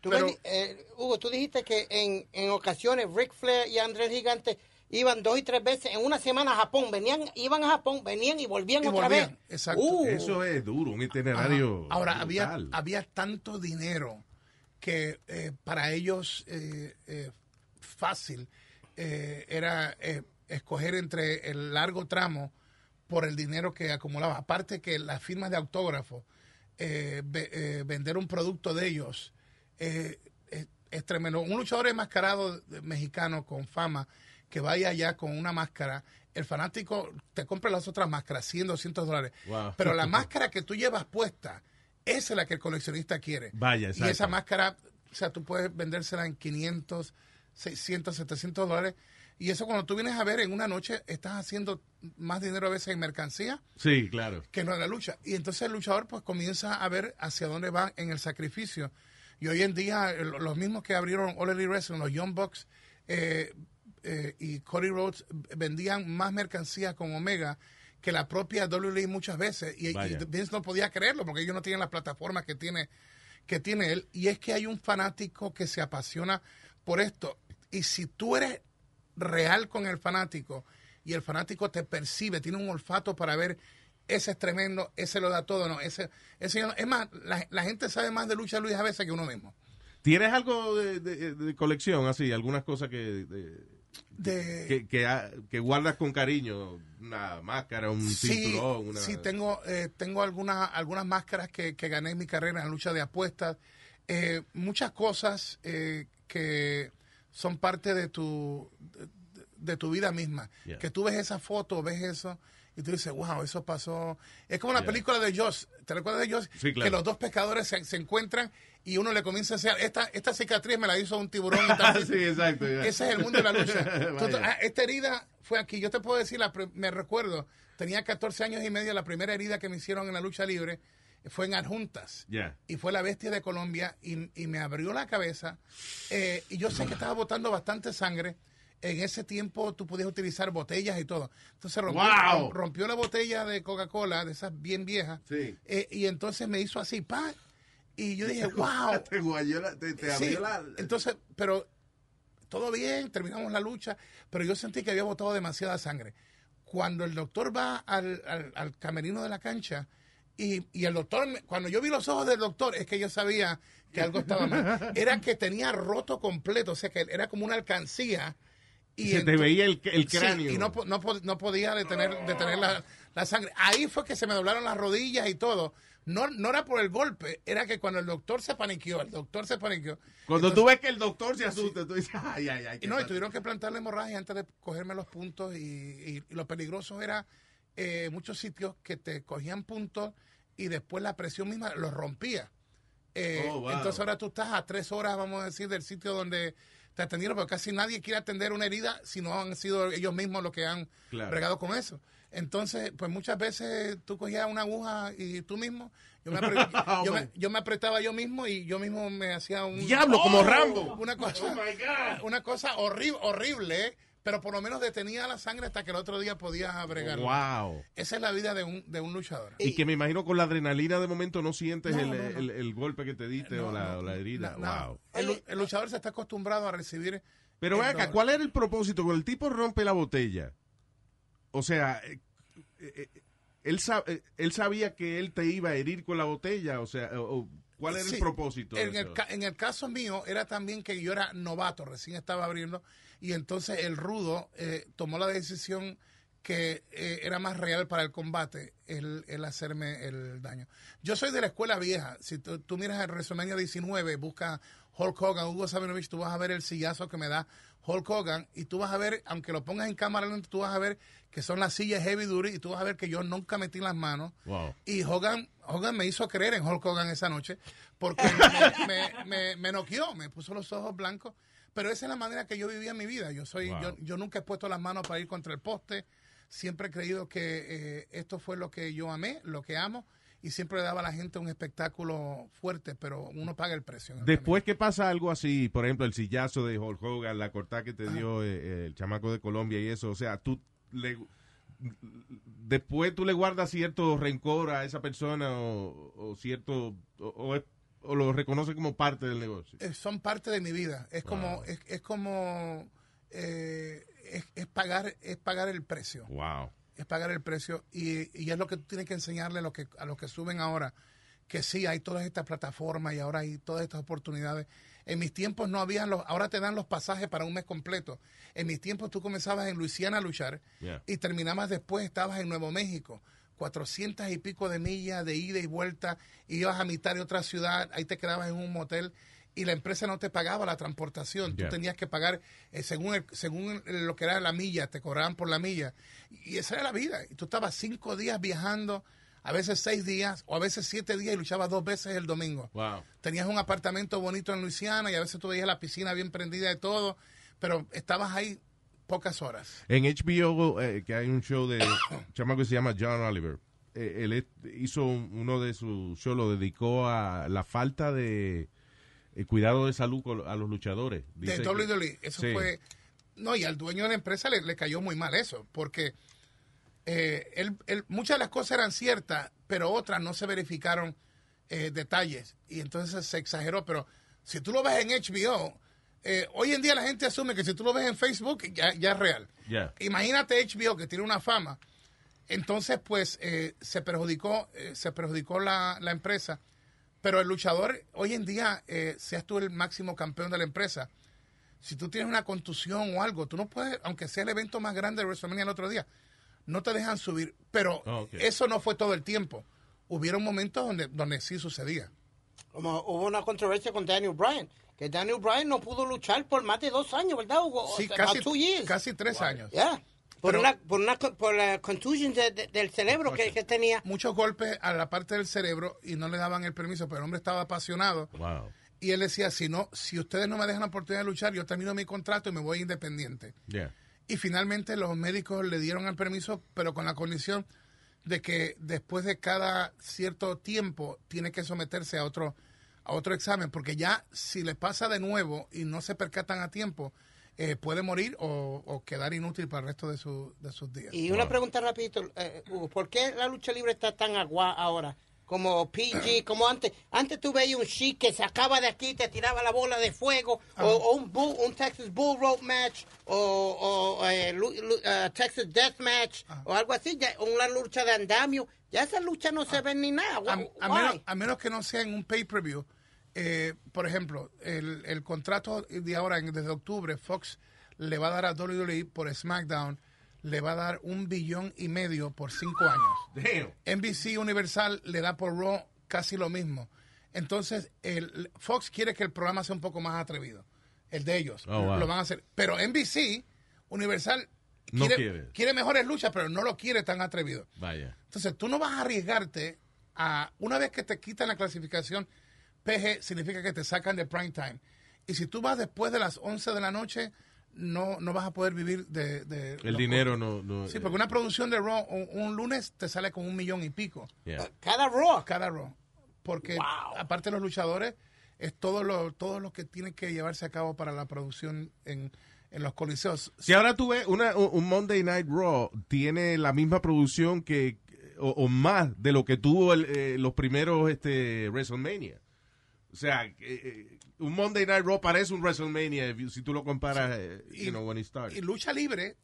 ¿Tú eh, Hugo, tú dijiste que en, en ocasiones Rick Flair y Andrés Gigante iban dos y tres veces en una semana a Japón, venían, iban a Japón, venían y volvían otra vez. Exacto. Eso es duro, un itinerario. Ahora, había tanto dinero que eh, para ellos eh, eh, fácil era escoger entre el largo tramo por el dinero que acumulaba. Aparte que las firmas de autógrafo, vender un producto de ellos es, tremendo. Un luchador enmascarado mexicano con fama que vaya allá con una máscara el fanático te compra las otras máscaras, 100, 200 dólares. Pero la máscara que tú llevas puesta esa es la que el coleccionista quiere. Vaya, Y esa máscara, o sea, tú puedes vendérsela en 500, 600, 700 dólares. Y eso cuando tú vienes a ver en una noche, estás haciendo más dinero a veces en mercancía. Sí, claro. Que no en la lucha. Y entonces el luchador pues comienza a ver hacia dónde va en el sacrificio. Y hoy en día los mismos que abrieron All Elite Wrestling, los Young box eh, eh, y Cody Rhodes vendían más mercancía con Omega que la propia WWE muchas veces, y, Vince no podía creerlo porque ellos no tienen las plataformas que tiene, que tiene él, y es que hay un fanático que se apasiona por esto. Y si tú eres real con el fanático y el fanático te percibe, tiene un olfato para ver, ese es tremendo, ese lo da todo, no, ese, ese es más, la, gente sabe más de lucha Luis a veces que uno mismo. ¿Tienes algo de, colección así? ¿Algunas cosas que... Ah, que, guardas con cariño una máscara un sí, cinturón una... sí tengo eh, tengo algunas algunas máscaras que, gané en mi carrera en la lucha de apuestas eh, muchas cosas eh, que son parte de tu de, tu vida misma que tú ves esa foto ves eso y tú dices, wow, eso pasó. Es como la película de Joss. ¿Te recuerdas de Joss? Que los dos pescadores se encuentran y uno le comienza a hacer, esta, esta cicatriz me la hizo un tiburón. Y tal. sí, exacto. Ese es el mundo de la lucha. Ah, esta herida fue aquí, yo te puedo decir, me recuerdo, tenía 14 años y medio, la primera herida que me hicieron en la lucha libre fue en Adjuntas. Y fue la bestia de Colombia y, me abrió la cabeza. Eh, y yo sé que estaba botando bastante sangre. En ese tiempo tú podías utilizar botellas y todo. Entonces rompió, rompió la botella de Coca-Cola, de esas bien viejas. Eh, y entonces me hizo así, pa y yo dije, wow. te, abrió la... Entonces, pero todo bien, terminamos la lucha, pero yo sentí que había botado demasiada sangre. Cuando el doctor va al, al, camerino de la cancha, y, y, el doctor, cuando yo vi los ojos del doctor, es que yo sabía que algo estaba mal. Era que tenía roto completo, o sea que era como una alcancía. Y se te veía el, el cráneo. y no, podía detener, detener la, la, sangre. Ahí fue que se me doblaron las rodillas y todo. No, no era por el golpe, era que cuando el doctor se paniqueó, el doctor se paniqueó. Cuando tuve tú ves que el doctor se asusta, tú dices, ay, ay, ay. Y no, tuvieron que plantarle hemorragia antes de cogerme los puntos. Y, y, lo peligroso era eh, muchos sitios que te cogían puntos y después la presión misma los rompía. Eh, oh, entonces ahora tú estás a tres horas, vamos a decir, del sitio donde te atendieron, pero casi nadie quiere atender una herida si no han sido ellos mismos los que han regado con eso. Entonces, pues muchas veces tú cogías una aguja y tú mismo, yo me, apretaba yo mismo y yo mismo me hacía un... Diablo, como ¡Oh! Rambo. Una cosa, oh Una cosa horrible, horrible, ¿eh? pero por lo menos detenía la sangre hasta que el otro día podías abregar. Wow. Esa es la vida de un, de un luchador. Y, que me imagino con la adrenalina de momento no sientes el, golpe que te diste eh, o la, herida. wow. El, luchador se está acostumbrado a recibir... Pero acá, ¿cuál era el propósito? Cuando el tipo rompe la botella o sea, eh, eh, eh, él, sabía que él te iba a herir con la botella, o sea, ¿cuál era el propósito? En, el, caso mío era también que yo era novato, recién estaba abriendo, y entonces el rudo tomó la decisión que era más real para el combate el, hacerme el daño. Yo soy de la escuela vieja. Si tú, miras el resumen 19, busca Hulk Hogan, Hugo Sabinovich, tú vas a ver el sillazo que me da Hulk Hogan y tú vas a ver, aunque lo pongas en cámara lenta, tú vas a ver que son las sillas heavy duty, y tú vas a ver que yo nunca metí las manos. Y Hogan, Hogan me hizo creer en Hulk Hogan esa noche, porque me, me, noqueó, me puso los ojos blancos. Pero esa es la manera que yo vivía mi vida. Yo, soy, yo, yo, nunca he puesto las manos para ir contra el poste. Siempre he creído que eh, esto fue lo que yo amé, lo que amo y siempre le daba a la gente un espectáculo fuerte, pero uno paga el precio. Después que pasa algo así, por ejemplo, el sillazo de Hulk Hogan, la cortada que te dio eh, el chamaco de Colombia y eso, o sea, tú después tú le guardas cierto rencor a esa persona o, cierto o, lo reconoce como parte del negocio. Eh, son parte de mi vida. Es ah. como es, como eh, es, pagar es pagar el precio. Wow. Es pagar el precio y, y es lo que tú tienes que enseñarle a los que a los que suben ahora que sí, hay todas estas plataformas y ahora hay todas estas oportunidades. En mis tiempos no había los, ahora te dan los pasajes para un mes completo. En mis tiempos tú comenzabas en Luisiana a luchar y terminabas después, estabas en Nuevo México. Cuatrocientas y pico de millas de ida y vuelta, ibas a mitad de otra ciudad, ahí te quedabas en un motel y la empresa no te pagaba la transportación, tú tenías que pagar eh, según según lo que era la milla, te cobraban por la milla y esa era la vida. Y tú estabas cinco días viajando a veces seis días o a veces siete días y luchabas dos veces el domingo. Tenías un apartamento bonito en Luisiana y a veces tú veías la piscina bien prendida de todo, pero estabas ahí pocas horas. En HBO, eh, que hay un show de un chamaco que se llama John Oliver, eh, él hizo uno de sus shows, lo dedicó a la falta de eh, cuidado de salud a los luchadores. de WWE, eso fue... No, y al dueño de la empresa le cayó muy mal eso, porque eh, él, muchas de las cosas eran ciertas, pero otras no se verificaron eh, detalles. Y entonces se exageró. Pero si tú lo ves en HBO, eh, hoy en día la gente asume que si tú lo ves en Facebook, ya, es real. Imagínate HBO que tiene una fama. Entonces, pues, se perjudicó, se perjudicó la, la, empresa. Pero el luchador, hoy en día, seas tú el máximo campeón de la empresa, si tú tienes una contusión o algo, tú no puedes, aunque sea el evento más grande de WrestleMania el otro día, no te dejan subir. Pero ah, eso no fue todo el tiempo. Hubieron momentos donde, donde sí sucedía. Como hubo una controversia con Daniel Bryan, que Daniel Bryan no pudo luchar por más de dos años, ¿verdad, Sí, casi, casi, tres años. Sí, Por, una, por, una, por la contusión del cerebro que, que, tenía. Muchos golpes a la parte del cerebro y no le daban el permiso, pero el hombre estaba apasionado. Y él decía, si no, si ustedes no me dejan la oportunidad de luchar, yo termino mi contrato y me voy independiente. Yeah y finalmente los médicos le dieron el permiso, pero con la condición de que después de cada cierto tiempo tiene que someterse a otro, a otro examen, porque ya si le pasa de nuevo y no se percatan a tiempo, eh, puede morir o, quedar inútil para el resto de, su, de sus días. Y una pregunta rapidito, eh, ¿por qué la lucha libre está tan agua ahora? como PG, ah. como antes. Antes tú veías un chic que se acaba de aquí, te tiraba la bola de fuego, o, ah. un, un Texas Bull Rope Match, o, eh, eh, Texas Death Match, ah. o algo así, ya, una lucha de andamio. Ya esa lucha no se ve ni nada. A, menos, que no sea en un pay-per-view. Eh, por ejemplo, el, el, contrato de ahora, desde octubre, Fox le va a dar a WWE por SmackDown le va a dar un billón y medio por cinco años. NBC Universal le da por Raw casi lo mismo. Entonces, el, Fox quiere que el programa sea un poco más atrevido. El de ellos. Oh, lo van a hacer. Pero NBC Universal quiere, quiere mejores luchas, pero no lo quiere tan atrevido. Vaya. Entonces, tú no vas a arriesgarte a. Una vez que te quitan la clasificación PG, significa que te sacan de prime time. Y si tú vas después de las 11 de la noche, no, no vas a poder vivir de... el dinero no, no, Sí, eh. porque una producción de Raw un, lunes te sale con un millón y pico. Uh, cada Raw. Cada Raw. Porque aparte de los luchadores, es todo lo, todo que tiene que llevarse a cabo para la producción en, los coliseos. Si ahora tú ves una, un Monday Night Raw, tiene la misma producción que o, más de lo que tuvo eh, los primeros este, WrestleMania. O sea, eh, un Monday Night Raw parece un WrestleMania si tú lo comparas, eh, y, you know, when it Y lucha libre,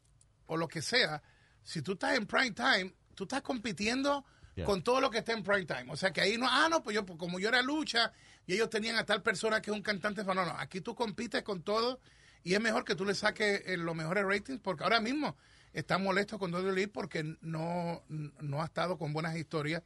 o lo que sea, si tú estás en prime time, tú estás compitiendo con todo lo que está en prime time. O sea que ahí no, ah, no, pues yo, pues como yo era lucha y ellos tenían a tal persona que es un cantante, no, no, aquí tú compites con todo y es mejor que tú le saques eh, los mejores ratings porque ahora mismo está molesto con WWE porque no, no ha estado con buenas historias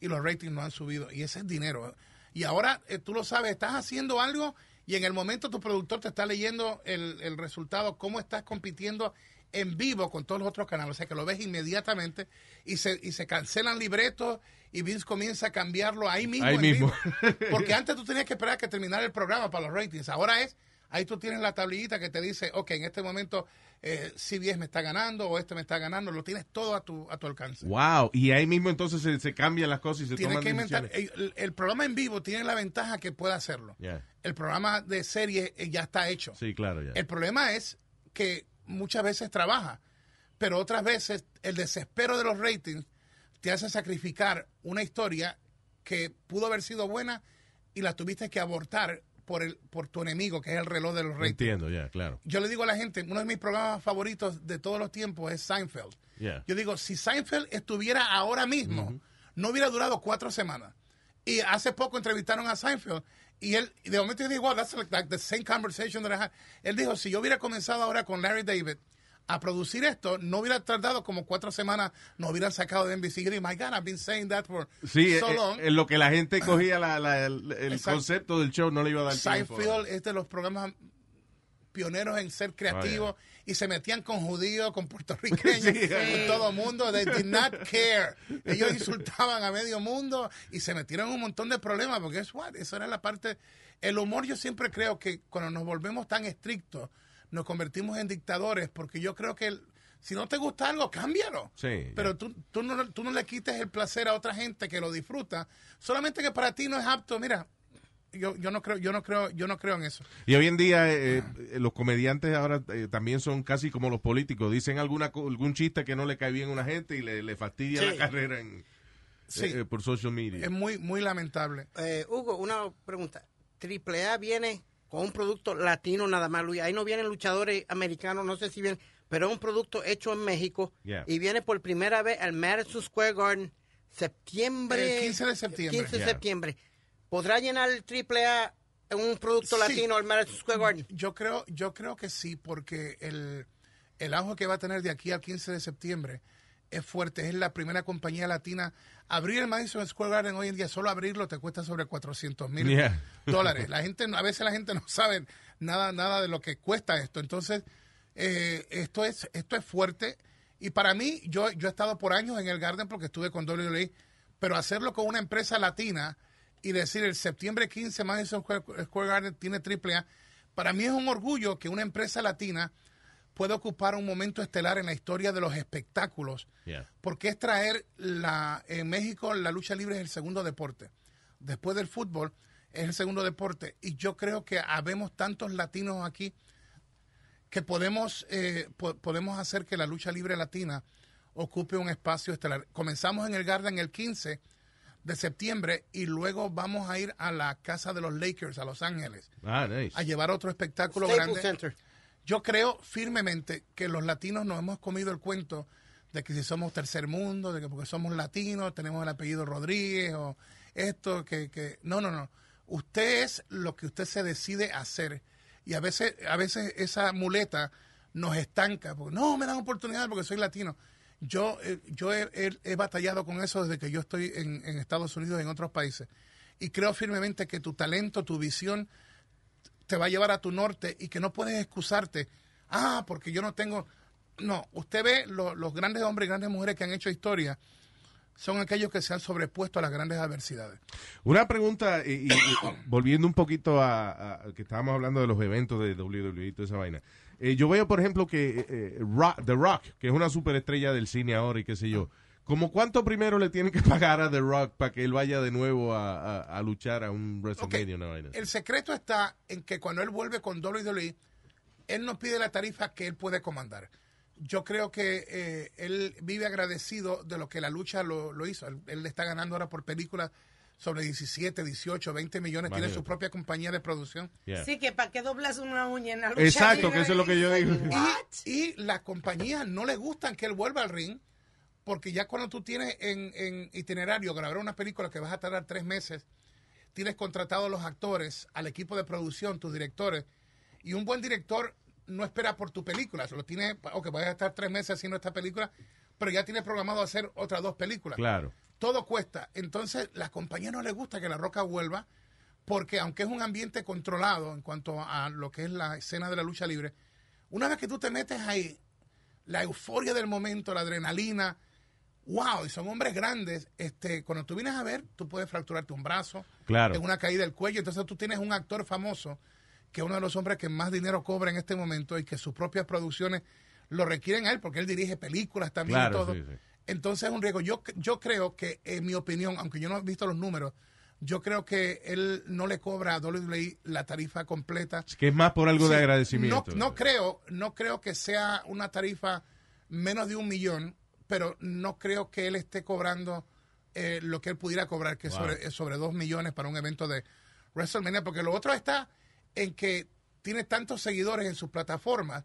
y los ratings no han subido. Y ese es dinero y ahora eh, tú lo sabes, estás haciendo algo y en el momento tu productor te está leyendo el, resultado, cómo estás compitiendo en vivo con todos los otros canales, o sea que lo ves inmediatamente y se, y se cancelan libretos y Vince comienza a cambiarlo ahí mismo. Ahí mismo. Porque antes tú tenías que esperar que terminara el programa para los ratings, ahora es Ahí tú tienes la tablillita que te dice, ok, en este momento eh, CBS me está ganando o este me está ganando. Lo tienes todo a tu, a tu alcance. Wow. Y ahí mismo entonces se, cambian las cosas y se tienes toman que inventar. El, programa en vivo tiene la ventaja que puede hacerlo. El programa de serie eh, ya está hecho. Sí, claro. El problema es que muchas veces trabaja, pero otras veces el desespero de los ratings te hace sacrificar una historia que pudo haber sido buena y la tuviste que abortar por, el, por tu enemigo, que es el reloj de los reyes. Entiendo, ya, claro. Yo le digo a la gente, uno de mis programas favoritos de todos los tiempos es Seinfeld. Yo digo, si Seinfeld estuviera ahora mismo, no hubiera durado cuatro semanas. Y hace poco entrevistaron a Seinfeld y él, de momento yo digo, wow, that's like, like, the same conversation that I had. Él dijo, si yo hubiera comenzado ahora con Larry David, a producir esto, no hubiera tardado como cuatro semanas, no hubieran sacado de NBC. Y my God, I've been saying that for eh, so eh, long. En lo que la gente cogía el, concepto del show, no le iba a dar tiempo. Seinfeld es de los programas pioneros en ser creativos oh, y se metían con judíos, con puertorriqueños, eh. con todo todo mundo. They did not care. Ellos insultaban a medio mundo y se metieron un montón de problemas porque es what, eso era la parte. El humor yo siempre creo que cuando nos volvemos tan estrictos nos convertimos en dictadores, porque yo creo que si no te gusta algo, cámbialo. Pero tú, tú, no, no le quites el placer a otra gente que lo disfruta, solamente que para ti no es apto, mira. Yo, yo no creo yo no creo yo no creo en eso y hoy en día eh, eh, los comediantes ahora eh, también son casi como los políticos dicen alguna algún chiste que no le cae bien a una gente y le, fastidia la carrera en, sí. por social media es muy muy lamentable Hugo una pregunta triple A viene con un producto latino nada más, Luis. Ahí no vienen luchadores americanos, no sé si vienen, pero es un producto hecho en México y viene por primera vez al Madison Square Garden septiembre. El 15 de septiembre. de septiembre. ¿Podrá llenar el AAA un producto latino al Madison Square Garden? Yo creo, yo creo que sí, porque el, el auge que va a tener de aquí al 15 de septiembre es fuerte. Es la primera compañía latina. Abrir el Madison Square Garden hoy en día, solo abrirlo te cuesta sobre 400 mil dólares. La gente, a veces la gente no sabe nada, nada de lo que cuesta esto. Entonces, eh, esto, es, esto es fuerte. Y para mí, yo, yo he estado por años en el Garden porque estuve con WWE, pero hacerlo con una empresa latina y decir el septiembre 15 Madison Square Garden tiene triple A, para mí es un orgullo que una empresa latina puede ocupar un momento estelar en la historia de los espectáculos, porque es traer la, en México la lucha libre es el segundo deporte, después del fútbol es el segundo deporte, y yo creo que habemos tantos latinos aquí que podemos, eh, podemos hacer que la lucha libre latina ocupe un espacio estelar. Comenzamos en el Garden el 15 de septiembre y luego vamos a ir a la casa de los Lakers, a Los Ángeles, ah, a llevar otro espectáculo grande. Yo creo firmemente que los latinos no hemos comido el cuento de que si somos tercer mundo, de que porque somos latinos tenemos el apellido Rodríguez o esto, que, que... no, no, no. Usted es lo que usted se decide hacer. Y a veces, a veces esa muleta nos estanca, porque no me dan oportunidad porque soy latino. Yo, eh, yo he, batallado con eso desde que yo estoy en, en Estados Unidos y en otros países. Y creo firmemente que tu talento, tu visión, te va a llevar a tu norte y que no puedes excusarte. Ah, porque yo no tengo... No, usted ve los grandes hombres y grandes mujeres que han hecho historia son aquellos que se han sobrepuesto a las grandes adversidades. Una pregunta, y, volviendo un poquito a, que estábamos hablando de los eventos de WWE y toda esa vaina. Eh, yo veo, por ejemplo, que eh, eh, The Rock, que es una superestrella del cine ahora y qué sé yo, ¿Como cuánto primero le tienen que pagar a The Rock para que él vaya de nuevo a, luchar a un WrestleMania? el secreto está en que cuando él vuelve con WWE, él nos pide la tarifa que él puede comandar. Yo creo que eh, él vive agradecido de lo que la lucha lo, hizo. Él, le está ganando ahora por películas sobre 17, 18, 20 millones. Tiene su propia compañía de producción. Sí, que para qué doblas una uña en la lucha. Exacto, que eso es lo que yo digo. Y, y las compañías no le gustan que él vuelva al ring. Porque ya cuando tú tienes en, itinerario grabar una película que vas a tardar tres meses, tienes contratado a los actores, al equipo de producción, tus directores, y un buen director no espera por tu película, solo tiene, que vas a estar tres meses haciendo esta película, pero ya tienes programado hacer otras dos películas. Claro. Todo cuesta. Entonces, las compañías no les gusta que La Roca vuelva, porque aunque es un ambiente controlado en cuanto a lo que es la escena de la lucha libre, una vez que tú te metes ahí, la euforia del momento, la adrenalina, wow, y son hombres grandes, este, cuando tú vienes a ver, tú puedes fracturarte un brazo, claro. en una caída del cuello, entonces tú tienes un actor famoso que es uno de los hombres que más dinero cobra en este momento y que sus propias producciones lo requieren a él porque él dirige películas también y todo. Entonces es un riesgo. Yo, yo creo que, en mi opinión, aunque yo no he visto los números, yo creo que él no le cobra a WWE la tarifa completa. que es más por algo de agradecimiento. No, no creo, no creo que sea una tarifa menos de un millón pero no creo que él esté cobrando eh, lo que él pudiera cobrar, que sobre, dos millones para un evento de WrestleMania, porque lo otro está en que tiene tantos seguidores en sus plataformas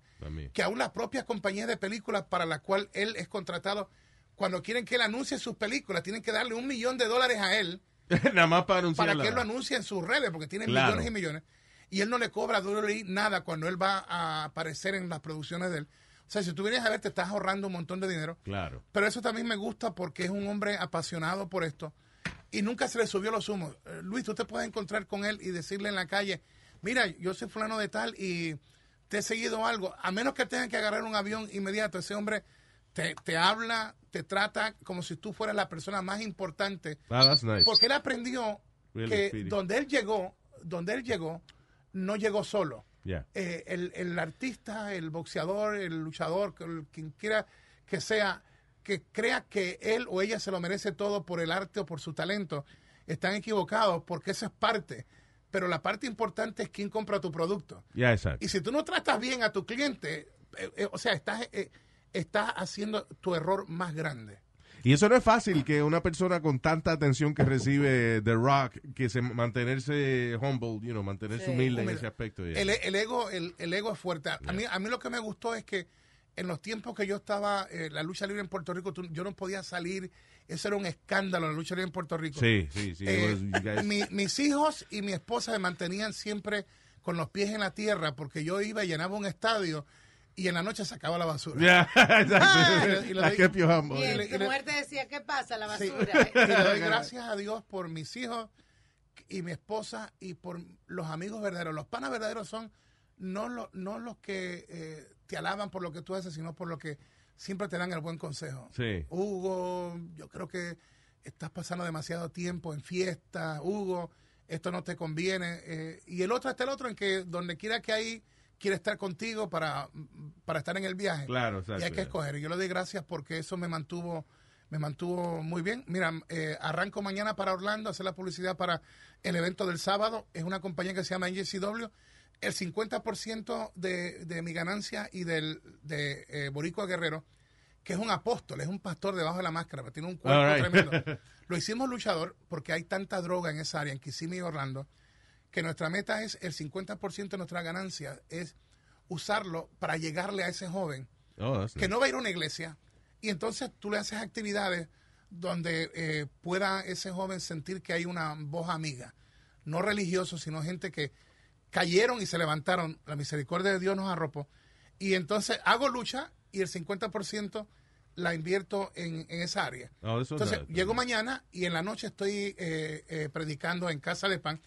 que aún las propias compañías de películas para las cuales él es contratado, cuando quieren que él anuncie sus películas, tienen que darle un millón de dólares a él. nada más para Para que él lo anuncie en sus redes, porque tiene millones y millones. Y él no le cobra a e nada cuando él va a aparecer en las producciones de él. O sea, si tú vienes a ver, te estás ahorrando un montón de dinero. Claro. Pero eso también me gusta porque es un hombre apasionado por esto y nunca se le subió los humos. Eh, Luis, tú te puedes encontrar con él y decirle en la calle, mira, yo soy fulano de tal y te he seguido algo. A menos que tengan que agarrar un avión inmediato, ese hombre te, te habla, te trata como si tú fueras la persona más importante. Ah, that's nice. Porque él aprendió que donde él llegó, donde él llegó, no llegó solo. Eh, el, artista, el boxeador, el luchador, quien quiera que sea, que crea que él o ella se lo merece todo por el arte o por su talento, están equivocados porque esa es parte. Pero la parte importante es quién compra tu producto. Y si tú no tratas bien a tu cliente, eh, eh, o sea, estás, estás haciendo tu error más grande. Y eso no es fácil, que una persona con tanta atención que recibe The Rock, que se, mantenerse humble, you mantenerse humilde en ese aspecto. El, ego, el, ego es fuerte. A, mí, a mí lo que me gustó es que en los tiempos que yo estaba eh, la lucha libre en Puerto Rico, yo no podía salir. Eso era un escándalo, la lucha libre en Puerto Rico. Sí, sí, sí. Eh, mis hijos y mi esposa me mantenían siempre con los pies en la tierra porque yo iba y llenaba un estadio y en la noche sacaba la basura. Ya, exacto. Ah, y, piojamos. y este, muerte decía, ¿qué pasa? La basura. y doy gracias a Dios por mis hijos y mi esposa y por los amigos verdaderos. Los panas verdaderos son no, los no los que eh, te alaban por lo que tú haces, sino por lo que siempre te dan el buen consejo. Sí. Hugo, yo creo que estás pasando demasiado tiempo en fiestas. Hugo, esto no te conviene. Eh, y el otro está el otro en que donde quiera que hay quiere estar contigo para, para estar en el viaje. Claro, Y hay que escoger. Yo le doy gracias porque eso me mantuvo me mantuvo muy bien. Mira, eh, arranco mañana para Orlando, hacer la publicidad para el evento del sábado. Es una compañía que se llama W El 50% de, de mi ganancia y del, de borico eh, Boricua Guerrero, que es un apóstol, es un pastor debajo de la máscara, tiene un cuerpo tremendo. Lo hicimos luchador porque hay tanta droga en esa área, en Kissimmee y Orlando, que nuestra meta es el 50% de nuestra ganancia, es usarlo para llegarle a ese joven oh, que no va a ir a una iglesia. Y entonces tú le haces actividades donde eh, pueda ese joven sentir que hay una voz amiga, no religioso, sino gente que cayeron y se levantaron, la misericordia de Dios nos arropó. Y entonces hago lucha y el 50% la invierto en, esa área. Oh, entonces, llego mañana y en la noche estoy eh, eh, predicando en Casa de Pan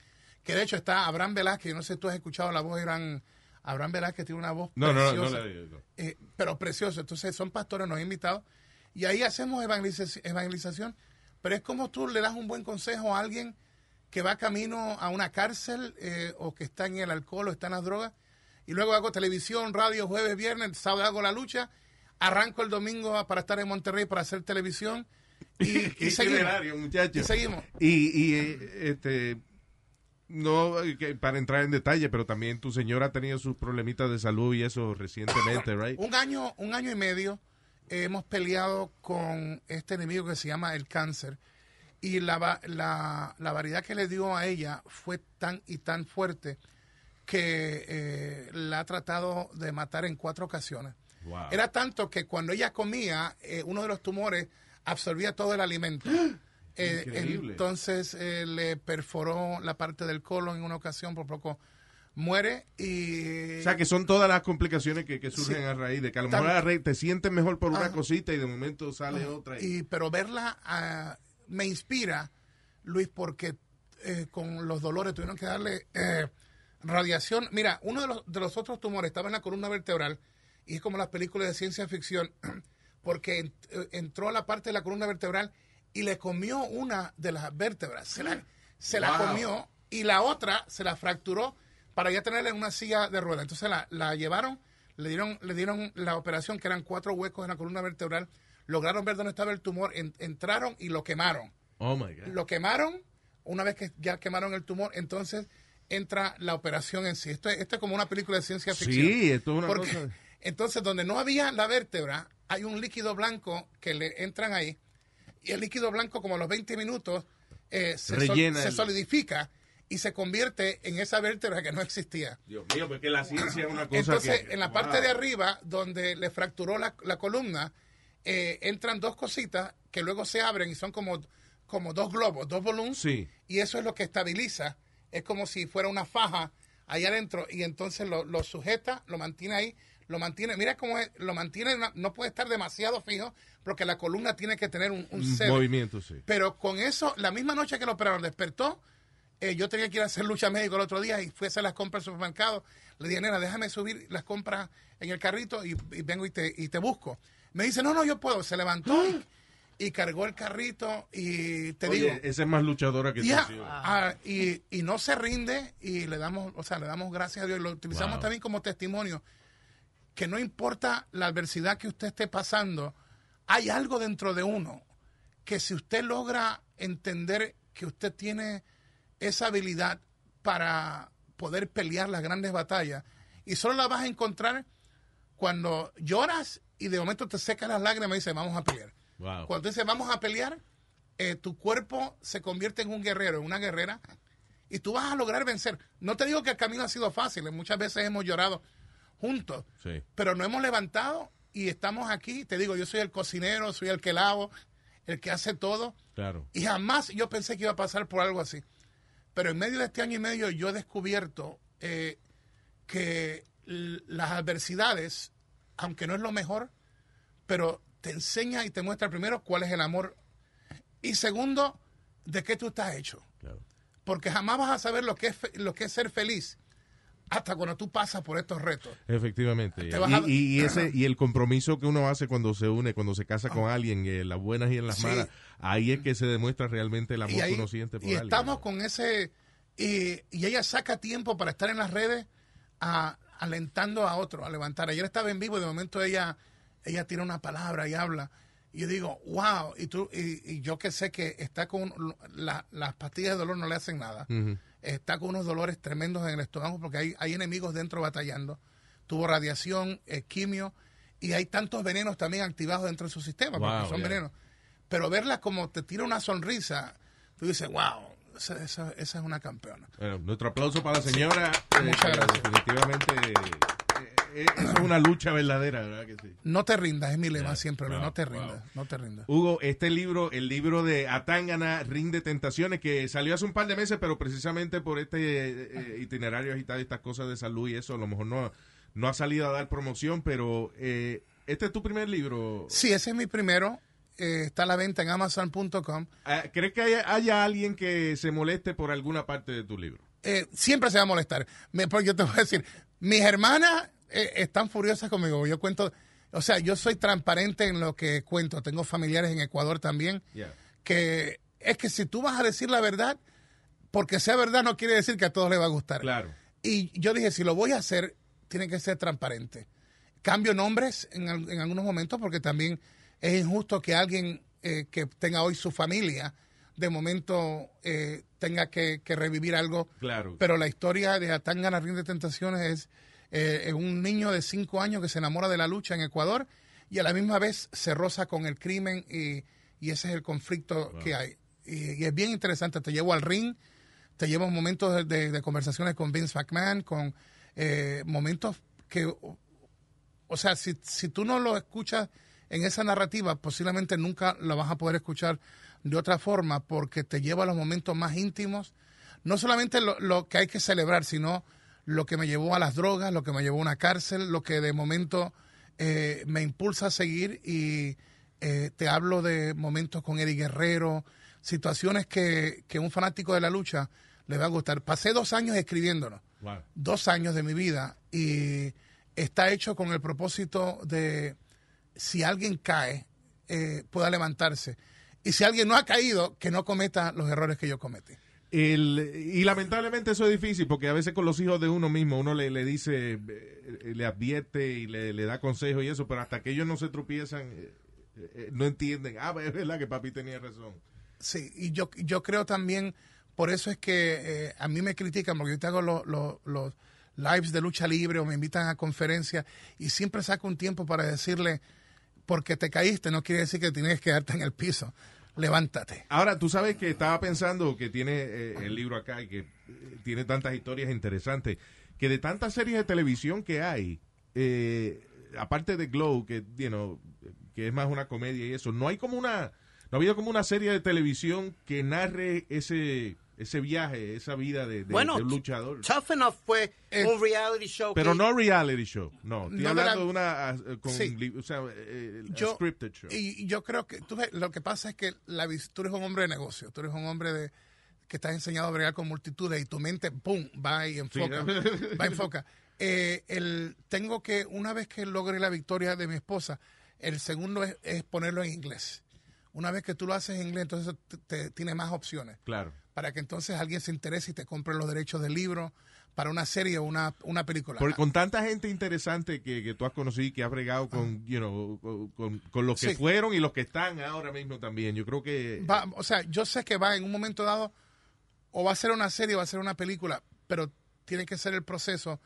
que de hecho está Abraham Velázquez, no sé si tú has escuchado la voz de Abraham, Abraham Velázquez, tiene una voz preciosa. Eh, pero precioso Entonces son pastores, nos han invitado, y ahí hacemos evangelización, pero es como tú le das un buen consejo a alguien que va camino a una cárcel eh, o que está en el alcohol o está en las drogas, y luego hago televisión, radio, jueves, viernes, sábado hago la lucha, arranco el domingo para estar en Monterrey para hacer televisión, y, seguimos, y seguimos. y eh, este no, eh, para entrar en detalle, pero también tu señora ha tenido sus problemitas de salud y eso recientemente, ¿right? Un año, un año y medio hemos peleado con este enemigo que se llama el cáncer y la, variedad que le dio a ella fue tan y tan fuerte que eh, la ha tratado de matar en cuatro ocasiones. Era tanto que cuando ella comía, eh, uno de los tumores absorbía todo el alimento. Eh, entonces eh, le perforó la parte del colon en una ocasión, por poco muere y... O sea, que son todas las complicaciones que, surgen a raíz de que a lo mejor te sientes mejor por una ah. cosita y de momento sale ah. otra. Y... pero verla ah, me inspira, Luis, porque eh, con los dolores tuvieron que darle radiación. Mira, uno de los, de los otros tumores estaba en la columna vertebral y es como las películas de ciencia ficción, porque entró a la parte de la columna vertebral y le comió una de las vértebras. Se la, comió y la otra se la fracturó para ya tenerla en una silla de ruedas. Entonces la, llevaron, le dieron, le dieron la operación, que eran cuatro huecos en la columna vertebral, lograron ver dónde estaba el tumor, entraron y lo quemaron. Oh my God. Lo quemaron, una vez que ya quemaron el tumor, entonces entra la operación en sí. Esto, esto es como una película de ciencia ficción. Sí, esto es una Entonces, donde no había la vértebra, hay un líquido blanco que le entran ahí y el líquido blanco como a los 20 minutos eh, se, solidifica y se convierte en esa vértebra que no existía. Dios mío, porque la ciencia es una cosa. Entonces, en la parte de arriba, donde le fracturó la, columna, eh, entran dos cositas que luego se abren y son como, como dos globos, dos volúmenes. Y eso es lo que estabiliza. Es como si fuera una faja ahí adentro y entonces lo, lo sujeta, lo mantiene ahí lo mantiene, mira cómo lo mantiene, no puede estar demasiado fijo porque la columna tiene que tener un, un mm, movimiento, Pero con eso, la misma noche que lo operador despertó. Eh, yo tenía que ir a hacer lucha médico el otro día y fui a hacer las compras al supermercado. Le dije, nena, déjame subir las compras en el carrito y, vengo y te, busco. Me dice, no, no, yo puedo. Se levantó. y ¡Ah! cargó el carrito y te digo esa es más luchadora que yo. Ah, y, no se rinde y le damos o sea le damos gracias a Dios lo utilizamos también como testimonio que no importa la adversidad que usted esté pasando, hay algo dentro de uno que si usted logra entender que usted tiene esa habilidad para poder pelear las grandes batallas, y solo la vas a encontrar cuando lloras y de momento te secas las lágrimas y dices, vamos a pelear. Cuando dices, vamos a pelear, eh, tu cuerpo se convierte en un guerrero, en una guerrera, y tú vas a lograr vencer. No te digo que el camino ha sido fácil, eh, muchas veces hemos llorado juntos. Pero no hemos levantado y estamos aquí. Te digo, yo soy el cocinero, soy el que lavo, el que hace todo. Claro. Y jamás yo pensé que iba a pasar por algo así. Pero en medio de este año y medio yo he descubierto eh, que las adversidades, aunque no es lo mejor, pero te enseña y te muestra primero cuál es el amor y segundo, de qué tú estás hecho. Porque jamás vas a saber lo que es, lo que es ser feliz hasta cuando tú pasas por estos retos. Efectivamente. Y, ese, y el compromiso que uno hace cuando se une, cuando se casa con alguien, en eh, las buenas y en las malas, ahí es que se demuestra realmente el amor siente por y alguien. Y estamos con ese... y ella saca tiempo para estar en las redes alentando a otro, a levantar. Ayer estaba en vivo y de momento ella, ella tira una palabra y habla. Y yo digo, wow, y, tú, y, yo que sé que está con las pastillas de dolor no le hacen nada está con unos dolores tremendos en el estómago porque hay, enemigos dentro batallando. Tuvo radiación, eh, quimio y hay tantos venenos también activados dentro de su sistema porque son venenos. Pero verla como te tira una sonrisa, tú dices, wow, esa, es una campeona. Bueno, nuestro aplauso para la señora. Muchas eh, gracias. Definitivamente eh, es una lucha verdadera, ¿verdad que sí? No te rindas, es mi lema siempre, no te rindas, no te rindas. Hugo, este libro, el libro de Atangana, rinde Tentaciones, que salió hace un par de meses, pero precisamente por este eh, eh, itinerario agitado y estas cosas de salud y eso, a lo mejor no, no ha salido a dar promoción, pero este es tu primer libro. Sí, ese es mi primero. está a la venta en amazon.com. Ah, ¿Crees que haya, alguien que se moleste por alguna parte de tu libro? siempre se va a molestar. porque yo te voy a decir, mis hermanas eh, están furiosas conmigo. Yo cuento, o sea, yo soy transparente en lo que cuento. Tengo familiares en Ecuador también. Que es que si tú vas a decir la verdad, porque sea verdad no quiere decir que a todos les va a gustar. Claro. Y yo dije, si lo voy a hacer, tiene que ser transparente. Cambio nombres en, en algunos momentos porque también es injusto que alguien eh, que tenga hoy su familia de momento eh, tenga que, revivir algo. Claro. Pero la historia de Atangana de Tentaciones es eh, un niño de cinco años que se enamora de la lucha en Ecuador y a la misma vez se roza con el crimen y, ese es el conflicto que hay. Y, es bien interesante, te llevo al ring, te llevo momentos de, conversaciones con Vince McMahon, con eh, momentos que, o, sea, si, tú no lo escuchas en esa narrativa, posiblemente nunca lo vas a poder escuchar de otra forma porque te lleva a los momentos más íntimos, no solamente lo que hay que celebrar, sino lo que me llevó a las drogas, lo que me llevó a una cárcel, lo que de momento eh, me impulsa a seguir y eh, te hablo de momentos con Eddie Guerrero, situaciones que, que un fanático de la lucha le va a gustar. Pasé dos años escribiéndolo, dos años de mi vida y está hecho con el propósito de si alguien cae, eh, pueda levantarse. Y si alguien no ha caído, que no cometa los errores que yo cometí y lamentablemente eso es difícil porque a veces con los hijos de uno mismo uno le, dice, eh, le advierte y le, da consejo y eso, pero hasta que ellos no se tropiezan, eh, eh, no entienden, ah, es verdad que papi tenía razón. Sí, y yo, yo creo también, por eso es que a mí me critican porque yo te hago los, los, los lives de lucha libre o me invitan a conferencias y siempre saco un tiempo para decirle, porque te caíste no quiere decir que tienes que quedarte en el piso levántate. Ahora, tú sabes que estaba pensando que tiene eh, el libro acá y que eh, tiene tantas historias interesantes, que de tantas series de televisión que hay, eh, aparte de Glow, que, que es más una comedia y eso, no hay como una, no ha habido como una serie de televisión que narre ese ese viaje, esa vida de, bueno, luchador. Tough Enough fue un reality show. Pero no reality show, no. Estoy hablando de una, con, scripted show. Y yo creo que lo que pasa es que la, tú eres un hombre de negocio, tú eres un hombre de que estás enseñado a bregar con multitudes y tu mente, ¡pum!, va y enfoca, va enfoca. Eh, el, tengo que, una vez que logre la victoria de mi esposa, el segundo es, ponerlo en inglés. Una vez que tú lo haces en inglés, entonces te, te, más opciones. Claro para que entonces alguien se interese y te compre los derechos del libro para una serie o una, película. con tanta gente interesante que, tú has conocido y que has bregado con, ah. you know, con, los que fueron y los que están ahora mismo también. Yo creo que... o sea, yo sé que va en un momento dado o va a ser una serie o va a ser una película, pero tiene que ser el proceso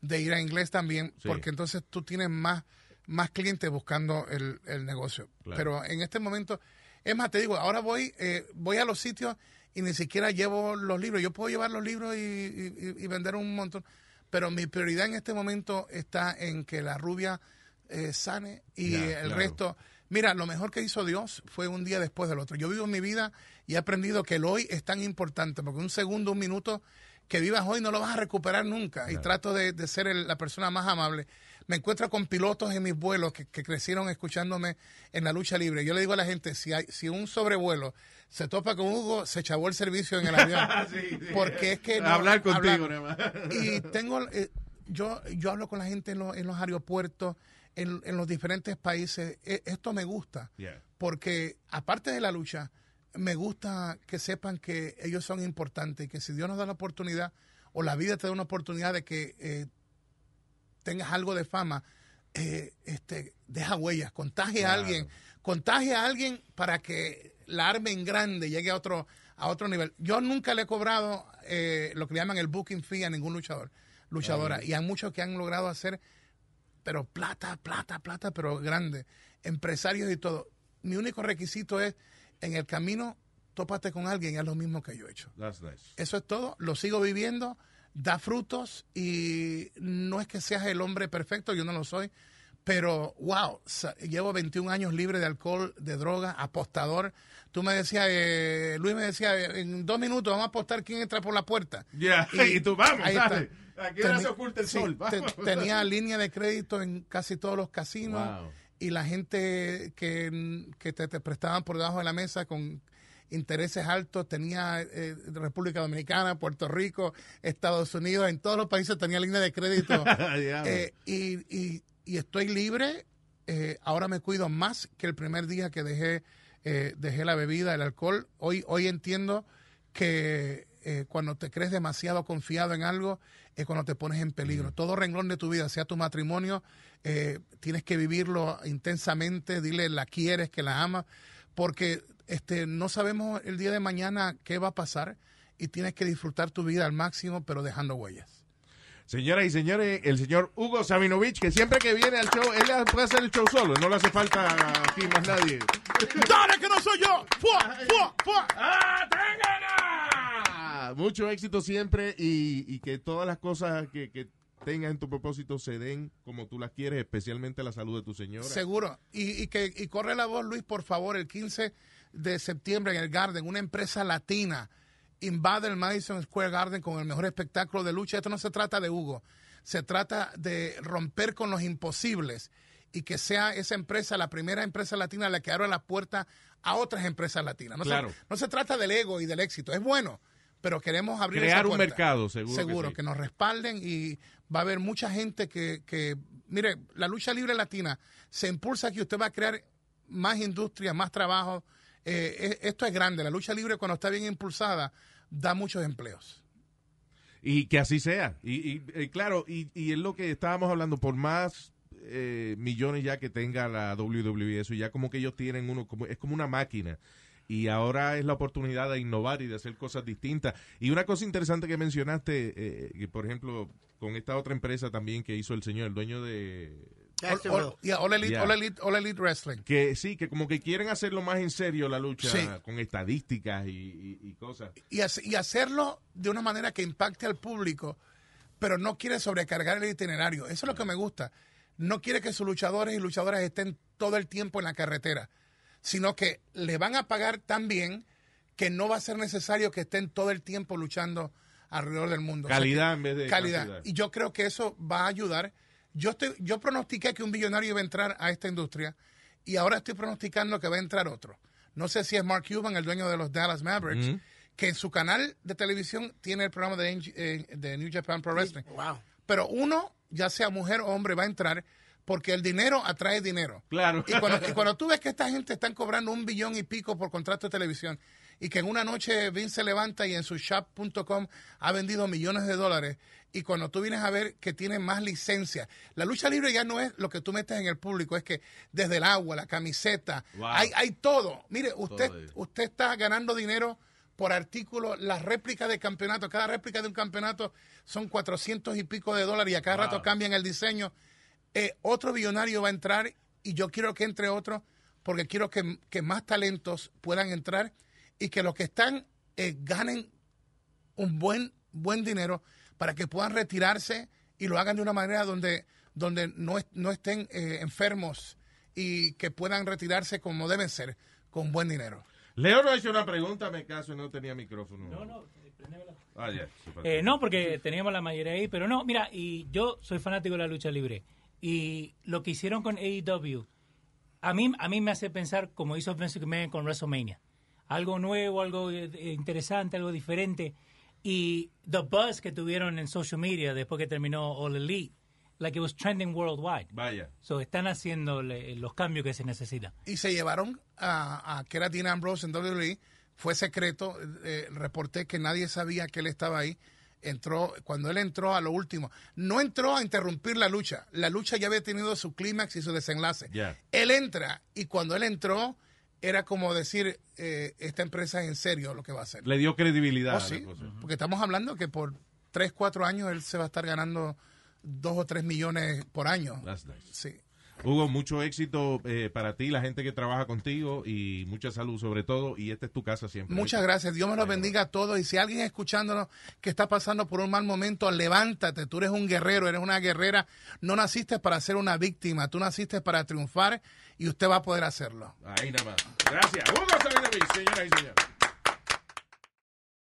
de ir a inglés también, porque entonces tú tienes más, más clientes buscando el, el negocio. Pero en este momento, es más, te digo, ahora voy, eh, voy a los sitios y ni siquiera llevo los libros. Yo puedo llevar los libros y, vender un montón, pero mi prioridad en este momento está en que la rubia eh, sane y el resto. Mira, lo mejor que hizo Dios fue un día después del otro. Yo vivo mi vida y he aprendido que el hoy es tan importante, porque un segundo, un minuto que vivas hoy no lo vas a recuperar nunca. Y trato de, ser la persona más amable me encuentro con pilotos en mis vuelos que, crecieron escuchándome en la lucha libre. Yo le digo a la gente, si, hay, si un sobrevuelo se topa con Hugo, se chavó el servicio en el avión. Porque es que... No, hablar contigo, Y tengo... Eh, yo, yo hablo con la gente en, los aeropuertos, en, los diferentes países. E, esto me gusta. Porque aparte de la lucha, me gusta que sepan que ellos son importantes y que si Dios nos da la oportunidad o la vida te da una oportunidad de que... Eh, tengas algo de fama, eh, este, deja huellas, contagia a alguien, contagia a alguien para que la arme en grande, llegue a otro, a otro nivel. Yo nunca le he cobrado eh, lo que llaman el booking fee a ningún luchador, luchadora, y hay muchos que han logrado hacer, pero plata, plata, plata, pero grande, empresarios y todo. Mi único requisito es en el camino tópate con alguien, es lo mismo que yo he hecho. Eso es todo, lo sigo viviendo da frutos y no es que seas el hombre perfecto, yo no lo soy, pero wow, llevo 21 años libre de alcohol, de droga, apostador. Tú me decías, eh, Luis me decía, en dos minutos vamos a apostar quién entra por la puerta. Y, tú vamos, Aquí se se oculta el sol. tenía línea de crédito en casi todos los casinos y la gente que, te, te prestaban por debajo de la mesa con intereses altos tenía eh, República Dominicana, Puerto Rico, Estados Unidos, en todos los países tenía línea de crédito. Eh, pues. y, estoy libre, eh, ahora me cuido más que el primer día que dejé, dejé la bebida, el alcohol. Hoy, hoy entiendo que cuando te crees demasiado confiado en algo, es cuando te pones en peligro. Mm. Todo renglón de tu vida, sea tu matrimonio, tienes que vivirlo intensamente, dile la quieres, que la amas, porque este, no sabemos el día de mañana qué va a pasar y tienes que disfrutar tu vida al máximo, pero dejando huellas. Señoras y señores, el señor Hugo Sabinovich, que siempre que viene al show, él puede hacer el show solo, no le hace falta aquí más nadie. ¡Dale que no soy yo! ¡Fua, fua, fua! ¡Ah, Mucho éxito siempre y, que todas las cosas que, tengas en tu propósito se den como tú las quieres, especialmente la salud de tu señora. Seguro. Y, que y corre la voz, Luis, por favor, el 15 de septiembre en el Garden, una empresa latina invade el Madison Square Garden con el mejor espectáculo de lucha. Esto no se trata de Hugo, se trata de romper con los imposibles y que sea esa empresa la primera empresa latina la que abra la puerta a otras empresas latinas. No, se, trata del ego y del éxito, es bueno, pero queremos abrir esa puerta. un mercado, seguro. que, nos respalden y va a haber mucha gente que, que, mire, la lucha libre latina se impulsa que usted va a crear más industria, más trabajo, eh, eh, esto es grande. La lucha libre, cuando está bien impulsada, da muchos empleos. Y que así sea. Y, eh, claro, y, es lo que estábamos hablando, por más millones ya que tenga la WWE, eso ya como que ellos tienen uno, como, es como una máquina. Y ahora es la oportunidad de innovar y de hacer cosas distintas. Y una cosa interesante que mencionaste, por ejemplo, con esta otra empresa también que hizo el señor, el dueño de All, elite, Wrestling. Que sí, que como que quieren hacerlo más en serio la lucha con estadísticas y, cosas. Y, hacerlo de una manera que impacte al público, pero no quiere sobrecargar el itinerario. Eso es lo que me gusta. No quiere que sus luchadores y luchadoras estén todo el tiempo en la carretera, sino que le van a pagar tan bien que no va a ser necesario que estén todo el tiempo luchando alrededor del mundo. Calidad en vez de calidad. Y yo creo que eso va a ayudar yo, yo pronostiqué que un billonario iba a entrar a esta industria y ahora estoy pronosticando que va a entrar otro. No sé si es Mark Cuban, el dueño de los Dallas Mavericks, que en su canal de televisión tiene el programa de, eh, New Japan Pro Wrestling. Pero uno, ya sea mujer o hombre, va a entrar porque el dinero atrae dinero. Claro. Y cuando, y cuando tú ves que esta gente están cobrando un billón y pico por contrato de televisión y que en una noche Vince se levanta y en su shop.com ha vendido millones de dólares y cuando tú vienes a ver que tiene más licencia. La lucha libre ya no es lo que tú metes en el público, es que desde el agua, la camiseta, hay, hay todo. Mire, usted, usted está ganando dinero por artículo, las réplicas de campeonato, cada réplica de un campeonato son 400 y pico de dólares y a cada rato cambian el diseño. Eh, otro billonario va a entrar y yo quiero que entre otro porque quiero que más talentos puedan entrar y que los que están eh, ganen un buen, buen dinero para que puedan retirarse y lo hagan de una manera donde, donde no, no estén eh, enfermos y que puedan retirarse como deben ser, con buen dinero. Leo no ha una pregunta, me caso, no tenía micrófono. No, no, eh, ah, no, porque teníamos la mayoría ahí, pero no, mira, y yo soy fanático de la lucha libre. Y lo que hicieron con AEW, a mí, a mí me hace pensar como hizo Vince McMahon con WrestleMania algo nuevo, algo eh, eh, interesante, algo diferente. Y the buzz que tuvieron en social media después que terminó All Elite, like it was trending worldwide. Vaya. So están haciendo eh, los cambios que se necesitan. Y se llevaron a, que era Dean Ambrose en WWE, fue secreto, reporté que nadie sabía que él estaba ahí entró, cuando él entró a lo último, no entró a interrumpir la lucha. La lucha ya había tenido su clímax y su desenlace. Él entra y cuando él entró, era como decir, eh, esta empresa es en serio lo que va a hacer. Le dio credibilidad. Oh, a la cosa. porque estamos hablando que por 3, 4 años él se va a estar ganando 2 o 3 millones por año. That's nice. Sí. Hugo, mucho éxito eh, para ti, la gente que trabaja contigo y mucha salud sobre todo. Y esta es tu casa siempre. Muchas gracias. Dios me los bendiga a todos. Y si alguien escuchándonos que está pasando por un mal momento, levántate. Tú eres un guerrero, eres una guerrera. No naciste para ser una víctima. Tú naciste para triunfar y usted va a poder hacerlo. Ahí nada más. Gracias. Hugo señoras y señores.